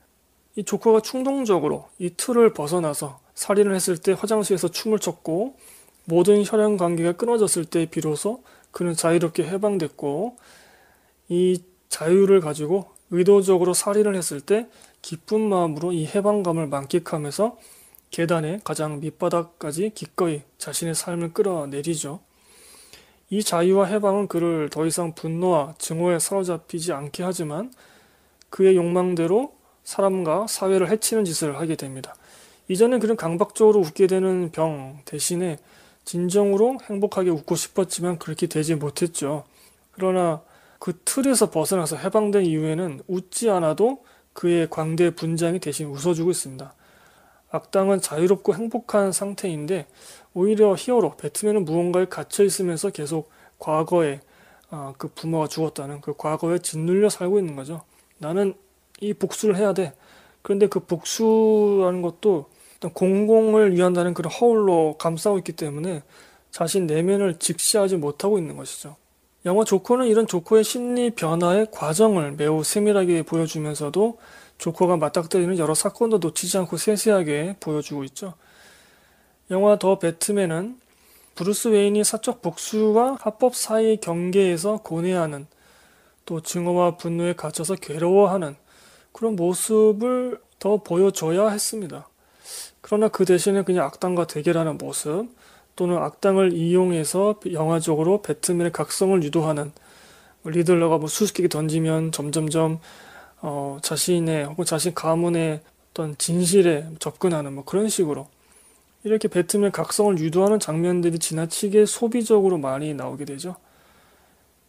이 조커가 충동적으로 이 틀을 벗어나서 살인을 했을 때 화장실에서 춤을 췄고 모든 혈연 관계가 끊어졌을 때 비로소 그는 자유롭게 해방됐고 이 자유를 가지고 의도적으로 살인을 했을 때 기쁜 마음으로 이 해방감을 만끽하면서 계단의 가장 밑바닥까지 기꺼이 자신의 삶을 끌어내리죠. 이 자유와 해방은 그를 더 이상 분노와 증오에 사로잡히지 않게 하지만 그의 욕망대로 사람과 사회를 해치는 짓을 하게 됩니다. 이전에 그는 강박적으로 웃게 되는 병 대신에 진정으로 행복하게 웃고 싶었지만 그렇게 되지 못했죠. 그러나 그 틀에서 벗어나서 해방된 이후에는 웃지 않아도 그의 광대 분장이 대신 웃어주고 있습니다. 악당은 자유롭고 행복한 상태인데 오히려 히어로 배트맨은 무언가에 갇혀 있으면서 계속 과거에 아, 그 부모가 죽었다는 그 과거에 짓눌려 살고 있는 거죠. 나는 이 복수를 해야 돼. 그런데 그 복수라는 것도 공공을 위한다는 그런 허울로 감싸고 있기 때문에 자신 내면을 직시하지 못하고 있는 것이죠. 영화 조커는 이런 조커의 심리 변화의 과정을 매우 세밀하게 보여주면서도 조커가 맞닥뜨리는 여러 사건도 놓치지 않고 세세하게 보여주고 있죠. 영화 더 배트맨은 브루스 웨인이 사적 복수와 합법 사이의 경계에서 고뇌하는 또 증오와 분노에 갇혀서 괴로워하는 그런 모습을 더 보여줘야 했습니다. 그러나 그 대신에 그냥 악당과 대결하는 모습 또는 악당을 이용해서 영화적으로 배트맨의 각성을 유도하는 리들러가 뭐 수수께끼 던지면 점점점 어, 자신의 혹은 자신 가문의 어떤 진실에 접근하는 뭐 그런 식으로 이렇게 배트맨 각성을 유도하는 장면들이 지나치게 소비적으로 많이 나오게 되죠.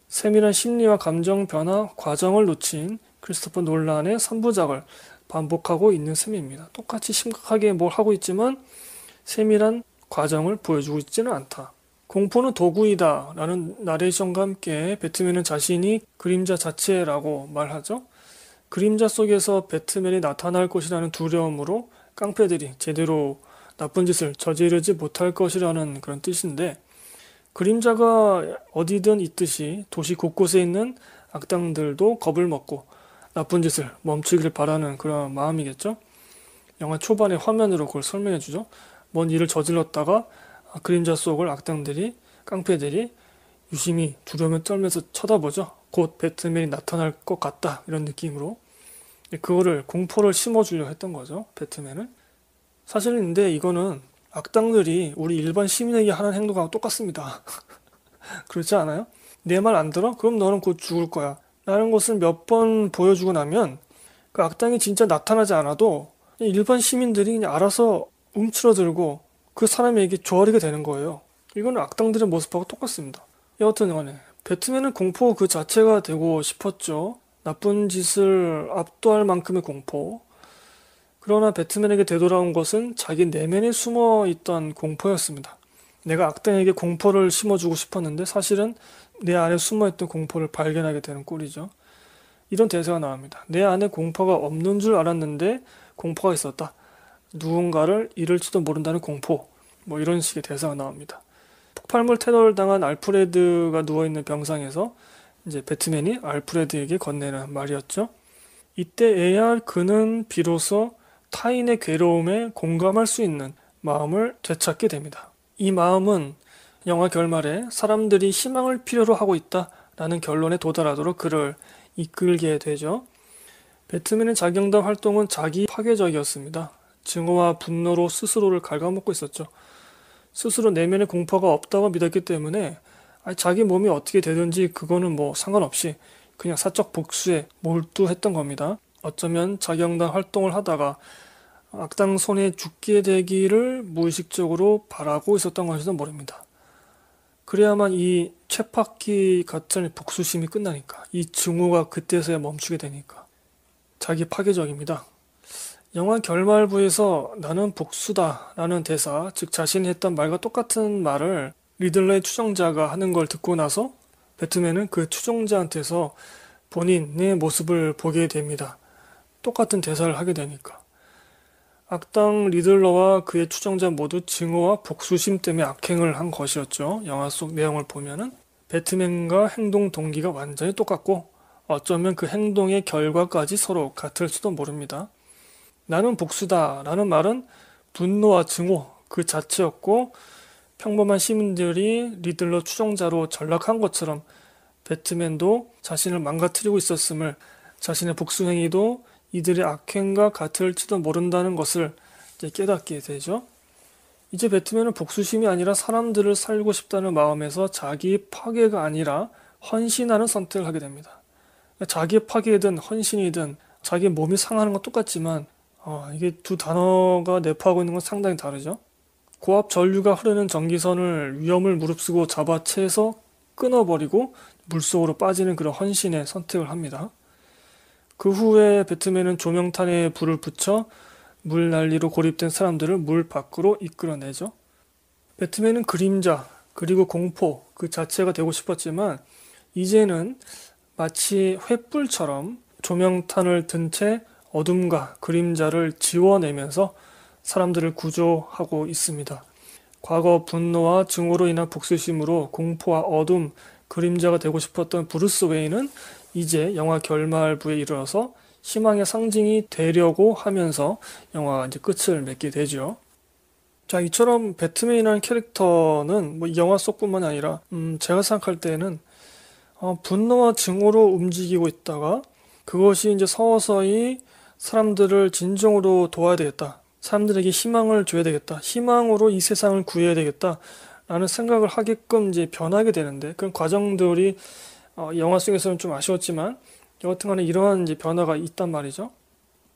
세밀한 심리와 감정 변화 과정을 놓친 크리스토퍼 논란의 선부작을 반복하고 있는 셈입니다. 똑같이 심각하게 뭘 하고 있지만 세밀한 과정을 보여주고 있지는 않다. 공포는 도구이다 라는 나레이션과 함께 배트맨은 자신이 그림자 자체라고 말하죠. 그림자 속에서 배트맨이 나타날 것이라는 두려움으로 깡패들이 제대로 나쁜 짓을 저지르지 못할 것이라는 그런 뜻인데 그림자가 어디든 있듯이 도시 곳곳에 있는 악당들도 겁을 먹고 나쁜 짓을 멈추길 바라는 그런 마음이겠죠. 영화 초반의 화면으로 그걸 설명해 주죠. 뭔 일을 저질렀다가 그림자 속을 악당들이 깡패들이 유심히 두려움에 떨면서 쳐다보죠. 곧 배트맨이 나타날 것 같다 이런 느낌으로 그거를 공포를 심어주려 했던 거죠. 배트맨은. 사실 근데 이거는 악당들이 우리 일반 시민에게 하는 행동하고 똑같습니다. 그렇지 않아요? 내 말 안 들어? 그럼 너는 곧 죽을 거야. 라는 것을 몇 번 보여주고 나면 그 악당이 진짜 나타나지 않아도 일반 시민들이 그냥 알아서 움츠러들고 그 사람에게 조아리게 되는 거예요. 이거는 악당들의 모습하고 똑같습니다. 여하튼 간에 배트맨은 공포 그 자체가 되고 싶었죠. 나쁜 짓을 압도할 만큼의 공포. 그러나 배트맨에게 되돌아온 것은 자기 내면에 숨어 있던 공포였습니다. 내가 악당에게 공포를 심어주고 싶었는데 사실은 내 안에 숨어있던 공포를 발견하게 되는 꼴이죠. 이런 대사가 나옵니다. 내 안에 공포가 없는 줄 알았는데 공포가 있었다. 누군가를 잃을지도 모른다는 공포. 뭐 이런 식의 대사가 나옵니다. 폭발물 테러를 당한 알프레드가 누워있는 병상에서 이제 배트맨이 알프레드에게 건네는 말이었죠. 이때에야 그는 비로소 타인의 괴로움에 공감할 수 있는 마음을 되찾게 됩니다. 이 마음은 영화 결말에 사람들이 희망을 필요로 하고 있다라는 결론에 도달하도록 그를 이끌게 되죠. 배트맨의 자경단 활동은 자기 파괴적이었습니다. 증오와 분노로 스스로를 갉아먹고 있었죠. 스스로 내면의 공포가 없다고 믿었기 때문에 자기 몸이 어떻게 되든지 그거는 뭐 상관없이 그냥 사적 복수에 몰두했던 겁니다. 어쩌면 자경단 활동을 하다가 악당 손에 죽게 되기를 무의식적으로 바라고 있었던 것일지도 모릅니다. 그래야만 이 쳇바퀴 같은 복수심이 끝나니까 이 증오가 그때서야 멈추게 되니까 자기 파괴적입니다. 영화 결말부에서 나는 복수다 라는 대사 즉 자신이 했던 말과 똑같은 말을 리들러의 추종자가 하는 걸 듣고 나서 배트맨은 그 추종자한테서 본인의 모습을 보게 됩니다. 똑같은 대사를 하게 되니까. 악당 리들러와 그의 추종자 모두 증오와 복수심 때문에 악행을 한 것이었죠. 영화 속 내용을 보면은 배트맨과 행동 동기가 완전히 똑같고 어쩌면 그 행동의 결과까지 서로 같을 수도 모릅니다. 나는 복수다 라는 말은 분노와 증오 그 자체였고 평범한 시민들이 리들러 추종자로 전락한 것처럼 배트맨도 자신을 망가뜨리고 있었음을 자신의 복수행위도 이들의 악행과 같을지도 모른다는 것을 깨닫게 되죠. 이제 배트맨은 복수심이 아니라 사람들을 살고 싶다는 마음에서 자기 파괴가 아니라 헌신하는 선택을 하게 됩니다. 자기 파괴든 헌신이든 자기 몸이 상하는 건 똑같지만 어, 이게 두 단어가 내포하고 있는 건 상당히 다르죠. 고압 전류가 흐르는 전기선을 위험을 무릅쓰고 잡아채서 끊어버리고 물속으로 빠지는 그런 헌신의 선택을 합니다. 그 후에 배트맨은 조명탄에 불을 붙여 물난리로 고립된 사람들을 물 밖으로 이끌어내죠. 배트맨은 그림자, 그리고 공포 그 자체가 되고 싶었지만 이제는 마치 횃불처럼 조명탄을 든 채 어둠과 그림자를 지워내면서 사람들을 구조하고 있습니다. 과거 분노와 증오로 인한 복수심으로 공포와 어둠, 그림자가 되고 싶었던 브루스 웨인은 이제 영화 결말부에 이르러서 희망의 상징이 되려고 하면서 영화가 이제 끝을 맺게 되죠. 자, 이처럼 배트맨이라는 캐릭터는 뭐 영화 속뿐만 아니라 음, 제가 생각할 때는 어, 분노와 증오로 움직이고 있다가 그것이 이제 서서히 사람들을 진정으로 도와야 되겠다. 사람들에게 희망을 줘야 되겠다. 희망으로 이 세상을 구해야 되겠다. 라는 생각을 하게끔 이제 변하게 되는데 그런 과정들이 어, 영화 속에서는 좀 아쉬웠지만 여하튼간에 이러한 이제 변화가 있단 말이죠.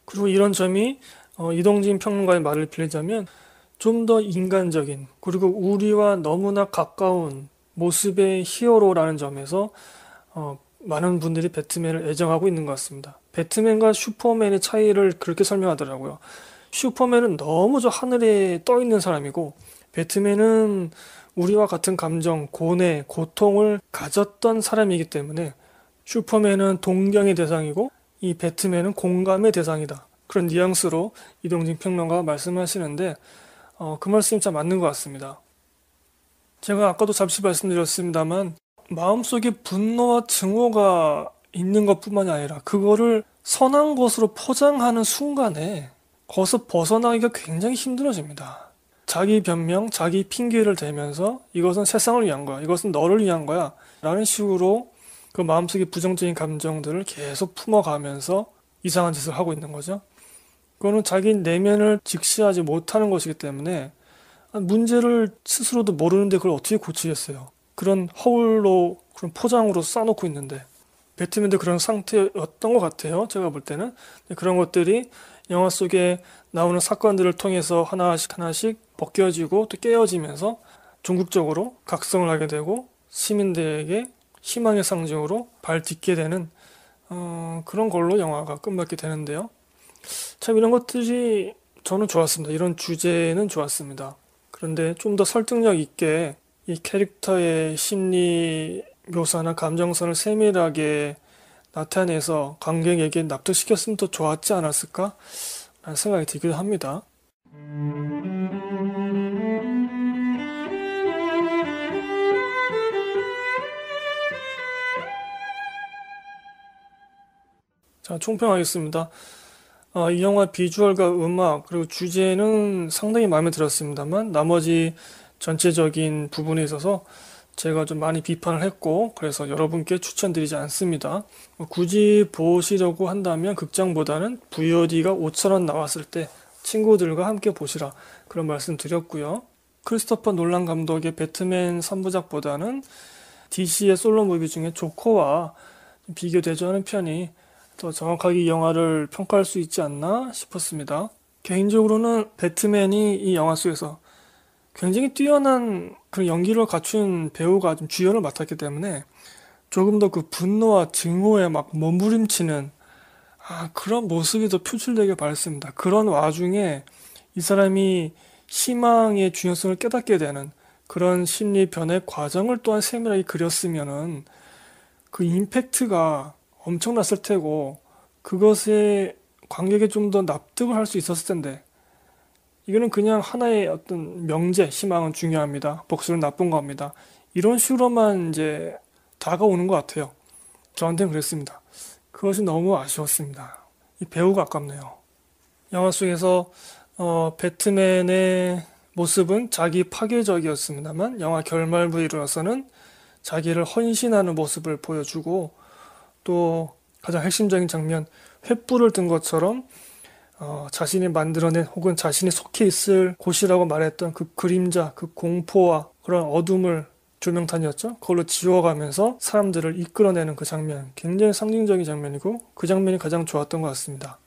그리고 이런 점이 어, 이동진 평론가의 말을 빌리자면 좀 더 인간적인 그리고 우리와 너무나 가까운 모습의 히어로라는 점에서 어, 많은 분들이 배트맨을 애정하고 있는 것 같습니다. 배트맨과 슈퍼맨의 차이를 그렇게 설명하더라고요. 슈퍼맨은 너무 저 하늘에 떠 있는 사람이고 배트맨은 우리와 같은 감정, 고뇌, 고통을 가졌던 사람이기 때문에 슈퍼맨은 동경의 대상이고 이 배트맨은 공감의 대상이다. 그런 뉘앙스로 이동진 평론가가 말씀하시는데 어, 그 말씀이 참 맞는 것 같습니다. 제가 아까도 잠시 말씀드렸습니다만 마음속에 분노와 증오가 있는 것뿐만이 아니라 그거를 선한 것으로 포장하는 순간에 거기서 벗어나기가 굉장히 힘들어집니다. 자기 변명, 자기 핑계를 대면서 이것은 세상을 위한 거야, 이것은 너를 위한 거야 라는 식으로 그마음속에 부정적인 감정들을 계속 품어가면서 이상한 짓을 하고 있는 거죠. 그거는 자기 내면을 직시하지 못하는 것이기 때문에 문제를 스스로도 모르는데 그걸 어떻게 고치겠어요. 그런 허울로 그런 포장으로 싸놓고 있는데 배트맨도 그런 상태였던 것 같아요. 제가 볼 때는 그런 것들이 영화 속에 나오는 사건들을 통해서 하나씩 하나씩 벗겨지고 또 깨어지면서 종국적으로 각성을 하게 되고 시민들에게 희망의 상징으로 발 딛게 되는 어, 그런 걸로 영화가 끝났게 되는데요. 참 이런 것들이 저는 좋았습니다. 이런 주제는 좋았습니다. 그런데 좀 더 설득력 있게 이 캐릭터의 심리 묘사나 감정선을 세밀하게 나타내서 관객에게 납득시켰으면 더 좋았지 않았을까? 라는 생각이 들기도 합니다. 자, 총평하겠습니다. 아, 이 영화 비주얼과 음악 그리고 주제는 상당히 마음에 들었습니다만 나머지 전체적인 부분에 있어서 제가 좀 많이 비판을 했고 그래서 여러분께 추천드리지 않습니다. 굳이 보시려고 한다면 극장보다는 VOD가 5천원 나왔을 때 친구들과 함께 보시라 그런 말씀 드렸고요. 크리스토퍼 놀란 감독의 배트맨 3부작보다는 DC의 솔로 무비 중에 조커와 비교되죠 하는 편이 더 정확하게 이 영화를 평가할 수 있지 않나 싶었습니다. 개인적으로는 배트맨이 이 영화 속에서 굉장히 뛰어난 그런 연기를 갖춘 배우가 좀 주연을 맡았기 때문에 조금 더 그 분노와 증오에 막 몸부림치는 아, 그런 모습이 더 표출되게 바랬습니다. 그런 와중에 이 사람이 희망의 중요성을 깨닫게 되는 그런 심리 변의 과정을 또한 세밀하게 그렸으면은 그 임팩트가 엄청났을 테고 그것에 관객이 좀더 납득을 할 수 있었을 텐데 이거는 그냥 하나의 어떤 명제, 희망은 중요합니다. 복수는 나쁜 겁니다. 이런 식으로만 이제 다가오는 것 같아요. 저한테는 그랬습니다. 그것이 너무 아쉬웠습니다. 이 배우가 아깝네요. 영화 속에서 어, 배트맨의 모습은 자기 파괴적이었습니다만 영화 결말부에 이르러서는 자기를 헌신하는 모습을 보여주고 또 가장 핵심적인 장면 횃불을 든 것처럼 어, 자신이 만들어낸 혹은 자신이 속해 있을 곳이라고 말했던 그 그림자, 그 공포와 그런 어둠을 조명탄이었죠. 그걸로 지워가면서 사람들을 이끌어내는 그 장면, 굉장히 상징적인 장면이고 그 장면이 가장 좋았던 것 같습니다.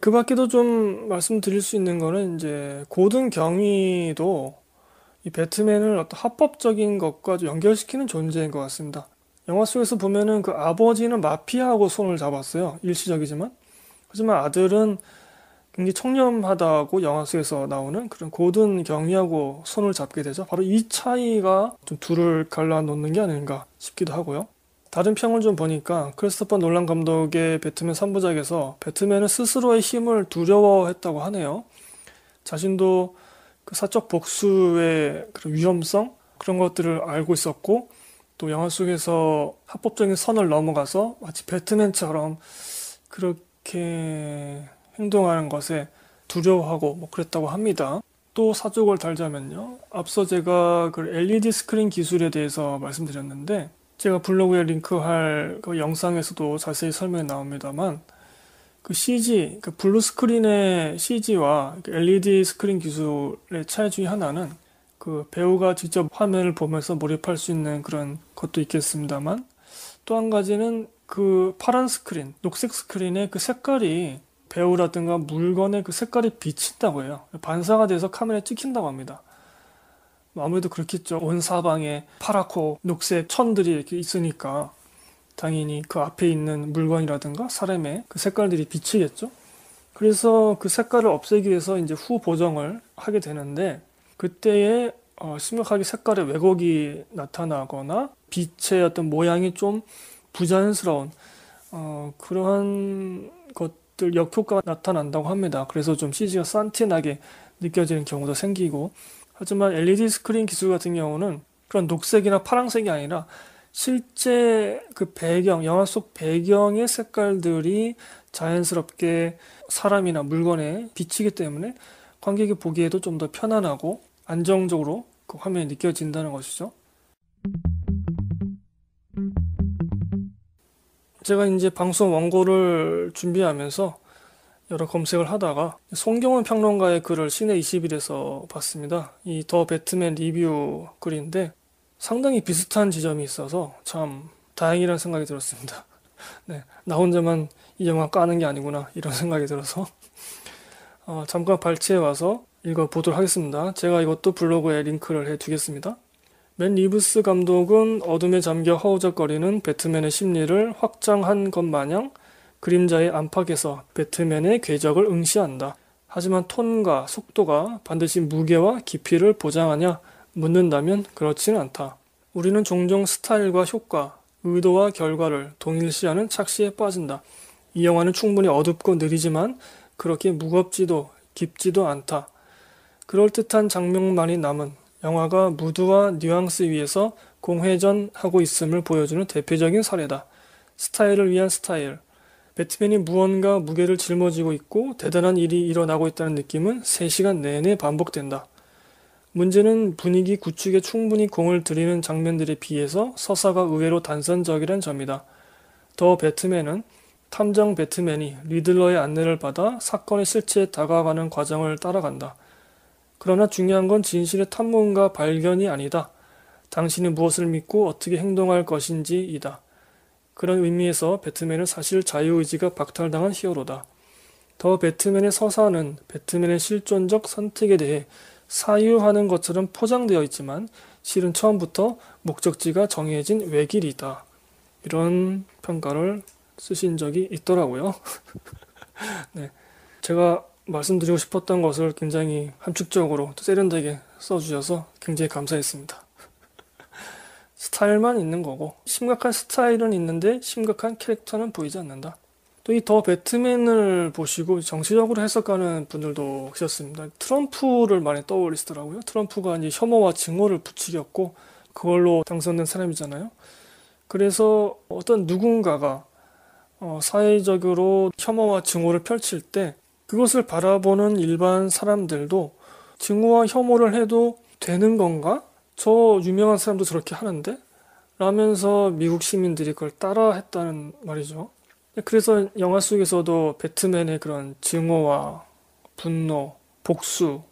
그 밖에도 좀 말씀드릴 수 있는 거는 이제 고든 경위도 이 배트맨을 어떤 합법적인 것과 연결시키는 존재인 것 같습니다. 영화 속에서 보면은 그 아버지는 마피아하고 손을 잡았어요. 일시적이지만. 하지만 아들은 굉장히 청렴하다고 영화 속에서 나오는 그런 고든 경위하고 손을 잡게 되죠. 바로 이 차이가 좀 둘을 갈라놓는 게 아닌가 싶기도 하고요. 다른 평을 좀 보니까 크리스토퍼 놀란 감독의 배트맨 3부작에서 배트맨은 스스로의 힘을 두려워했다고 하네요. 자신도 그 사적 복수의 그런 위험성 그런 것들을 알고 있었고 또 영화 속에서 합법적인 선을 넘어가서 마치 배트맨처럼 그렇게 이렇게 행동하는 것에 두려워하고 뭐 그랬다고 합니다. 또 사족을 달자면요. 앞서 제가 그 LED 스크린 기술에 대해서 말씀드렸는데 제가 블로그에 링크할 그 영상에서도 자세히 설명이 나옵니다만 그 CG, 그 블루 스크린의 CG와 LED 그 스크린 기술의 차이 중에 하나는 그 배우가 직접 화면을 보면서 몰입할 수 있는 그런 것도 있겠습니다만 또 한 가지는 그 파란 스크린, 녹색 스크린의 그 색깔이 배우라든가 물건의 그 색깔이 비친다고 해요. 반사가 돼서 카메라에 찍힌다고 합니다. 아무래도 그렇겠죠. 온 사방에 파랗고 녹색 천들이 이렇게 있으니까 당연히 그 앞에 있는 물건이라든가 사람의 그 색깔들이 비치겠죠. 그래서 그 색깔을 없애기 위해서 이제 후 보정을 하게 되는데 그때에 어, 심각하게 색깔의 왜곡이 나타나거나 빛의 어떤 모양이 좀 부자연스러운 어, 그러한 것들 역효과가 나타난다고 합니다. 그래서 좀 CG가 산티나게 느껴지는 경우도 생기고 하지만 LED 스크린 기술 같은 경우는 그런 녹색이나 파랑색이 아니라 실제 그 배경, 영화 속 배경의 색깔들이 자연스럽게 사람이나 물건에 비치기 때문에 관객이 보기에도 좀 더 편안하고 안정적으로 그 화면이 느껴진다는 것이죠. 제가 이제 방송 원고를 준비하면서 여러 검색을 하다가 송경원 평론가의 글을 시내 20일에서 봤습니다. 이 더 배트맨 리뷰 글인데 상당히 비슷한 지점이 있어서 참 다행이라는 생각이 들었습니다. 네, 나 혼자만 이 영화 까는 게 아니구나 이런 생각이 들어서 어, 잠깐 발췌해 와서 읽어보도록 하겠습니다. 제가 이것도 블로그에 링크를 해두겠습니다. 맨 리브스 감독은 어둠에 잠겨 허우적거리는 배트맨의 심리를 확장한 것 마냥 그림자의 안팎에서 배트맨의 궤적을 응시한다. 하지만 톤과 속도가 반드시 무게와 깊이를 보장하냐 묻는다면 그렇지는 않다. 우리는 종종 스타일과 효과, 의도와 결과를 동일시하는 착시에 빠진다. 이 영화는 충분히 어둡고 느리지만 그렇게 무겁지도 깊지도 않다. 그럴듯한 장면만이 남은 영화가 무드와 뉘앙스 위에서 공회전하고 있음을 보여주는 대표적인 사례다. 스타일을 위한 스타일. 배트맨이 무언가 무게를 짊어지고 있고 대단한 일이 일어나고 있다는 느낌은 3시간 내내 반복된다. 문제는 분위기 구축에 충분히 공을 들이는 장면들에 비해서 서사가 의외로 단선적이란 점이다. 더 배트맨은 탐정 배트맨이 리들러의 안내를 받아 사건의 실체에 다가가는 과정을 따라간다. 그러나 중요한 건 진실의 탐문과 발견이 아니다. 당신이 무엇을 믿고 어떻게 행동할 것인지이다. 그런 의미에서 배트맨은 사실 자유의지가 박탈당한 히어로다. 더 배트맨의 서사는 배트맨의 실존적 선택에 대해 사유하는 것처럼 포장되어 있지만 실은 처음부터 목적지가 정해진 외길이다. 이런 평가를 쓰신 적이 있더라고요. 네. 제가 말씀드리고 싶었던 것을 굉장히 함축적으로 세련되게 써주셔서 굉장히 감사했습니다. 스타일만 있는 거고 심각한 스타일은 있는데 심각한 캐릭터는 보이지 않는다. 또 이 더 배트맨을 보시고 정치적으로 해석하는 분들도 계셨습니다. 트럼프를 많이 떠올리시더라고요. 트럼프가 이제 혐오와 증오를 부추겼고 그걸로 당선된 사람이잖아요. 그래서 어떤 누군가가 어, 사회적으로 혐오와 증오를 펼칠 때 그것을 바라보는 일반 사람들도 증오와 혐오를 해도 되는 건가? 저 유명한 사람도 저렇게 하는데? 라면서 미국 시민들이 그걸 따라 했다는 말이죠. 그래서 영화 속에서도 배트맨의 그런 증오와 분노, 복수,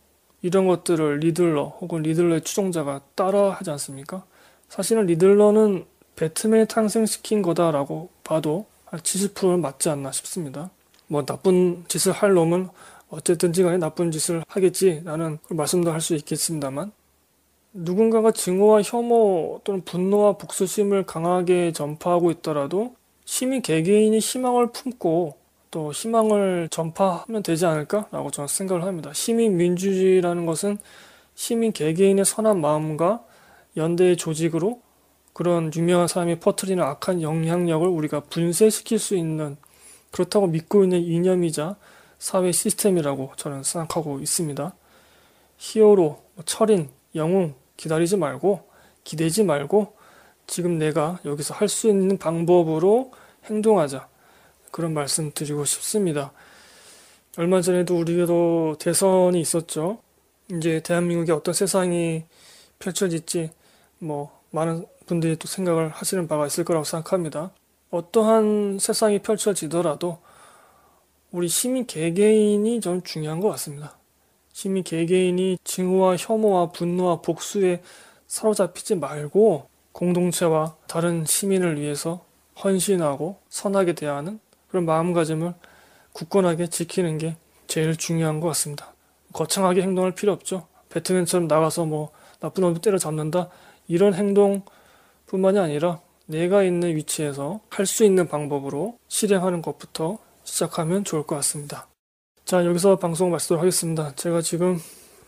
이런 것들을 리들러 혹은 리들러의 추종자가 따라 하지 않습니까? 사실은 리들러는 배트맨이 탄생시킨 거다라고 봐도 70%는 맞지 않나 싶습니다. 뭐 나쁜 짓을 할 놈은 어쨌든지 간에 나쁜 짓을 하겠지라는 말씀도 할 수 있겠습니다만 누군가가 증오와 혐오 또는 분노와 복수심을 강하게 전파하고 있더라도 시민 개개인이 희망을 품고 또 희망을 전파하면 되지 않을까라고 저는 생각을 합니다. 시민 민주주의라는 것은 시민 개개인의 선한 마음과 연대의 조직으로 그런 유명한 사람이 퍼뜨리는 악한 영향력을 우리가 분쇄시킬 수 있는 그렇다고 믿고 있는 이념이자 사회 시스템이라고 저는 생각하고 있습니다. 히어로, 뭐 철인, 영웅 기다리지 말고 기대지 말고 지금 내가 여기서 할 수 있는 방법으로 행동하자. 그런 말씀 드리고 싶습니다. 얼마 전에도 우리도 대선이 있었죠. 이제 대한민국의 어떤 세상이 펼쳐질지 뭐 많은 분들이 또 생각을 하시는 바가 있을 거라고 생각합니다. 어떠한 세상이 펼쳐지더라도 우리 시민 개개인이 좀 중요한 것 같습니다. 시민 개개인이 증오와 혐오와 분노와 복수에 사로잡히지 말고 공동체와 다른 시민을 위해서 헌신하고 선하게 대하는 그런 마음가짐을 굳건하게 지키는 게 제일 중요한 것 같습니다. 거창하게 행동할 필요 없죠. 배트맨처럼 나가서 뭐 나쁜 놈 때려잡는다 이런 행동뿐만이 아니라 내가 있는 위치에서 할 수 있는 방법으로 실행하는 것부터 시작하면 좋을 것 같습니다. 자, 여기서 방송 마치도록 하겠습니다. 제가 지금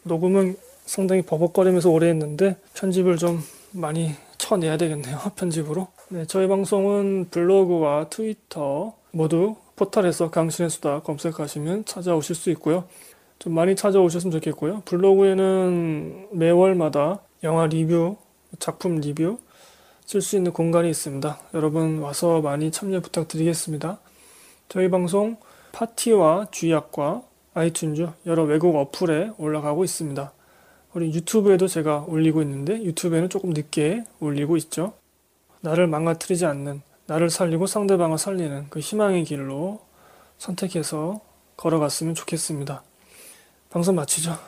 녹음은 상당히 버벅거리면서 오래 했는데 편집을 좀 많이 쳐내야 되겠네요. 편집으로. 네, 저희 방송은 블로그와 트위터 모두 포털에서 강신의 수다 검색하시면 찾아오실 수 있고요. 좀 많이 찾아오셨으면 좋겠고요. 블로그에는 매월마다 영화 리뷰, 작품 리뷰, 쓸수 있는 공간이 있습니다. 여러분 와서 많이 참여 부탁드리겠습니다. 저희 방송 파티와 주약과 아이튠즈 여러 외국 어플에 올라가고 있습니다. 우리 유튜브에도 제가 올리고 있는데 유튜브에는 조금 늦게 올리고 있죠. 나를 망가뜨리지 않는 나를 살리고 상대방을 살리는 그 희망의 길로 선택해서 걸어갔으면 좋겠습니다. 방송 마치죠.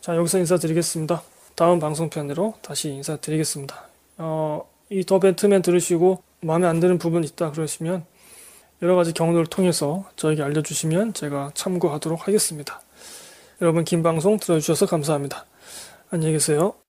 자, 여기서 인사드리겠습니다. 다음 방송편으로 다시 인사드리겠습니다. 어, 이더 벤트맨 들으시고 마음에 안 드는 부분 있다 그러시면 여러 가지 경로를 통해서 저에게 알려주시면 제가 참고하도록 하겠습니다. 여러분 긴 방송 들어주셔서 감사합니다. 안녕히 계세요.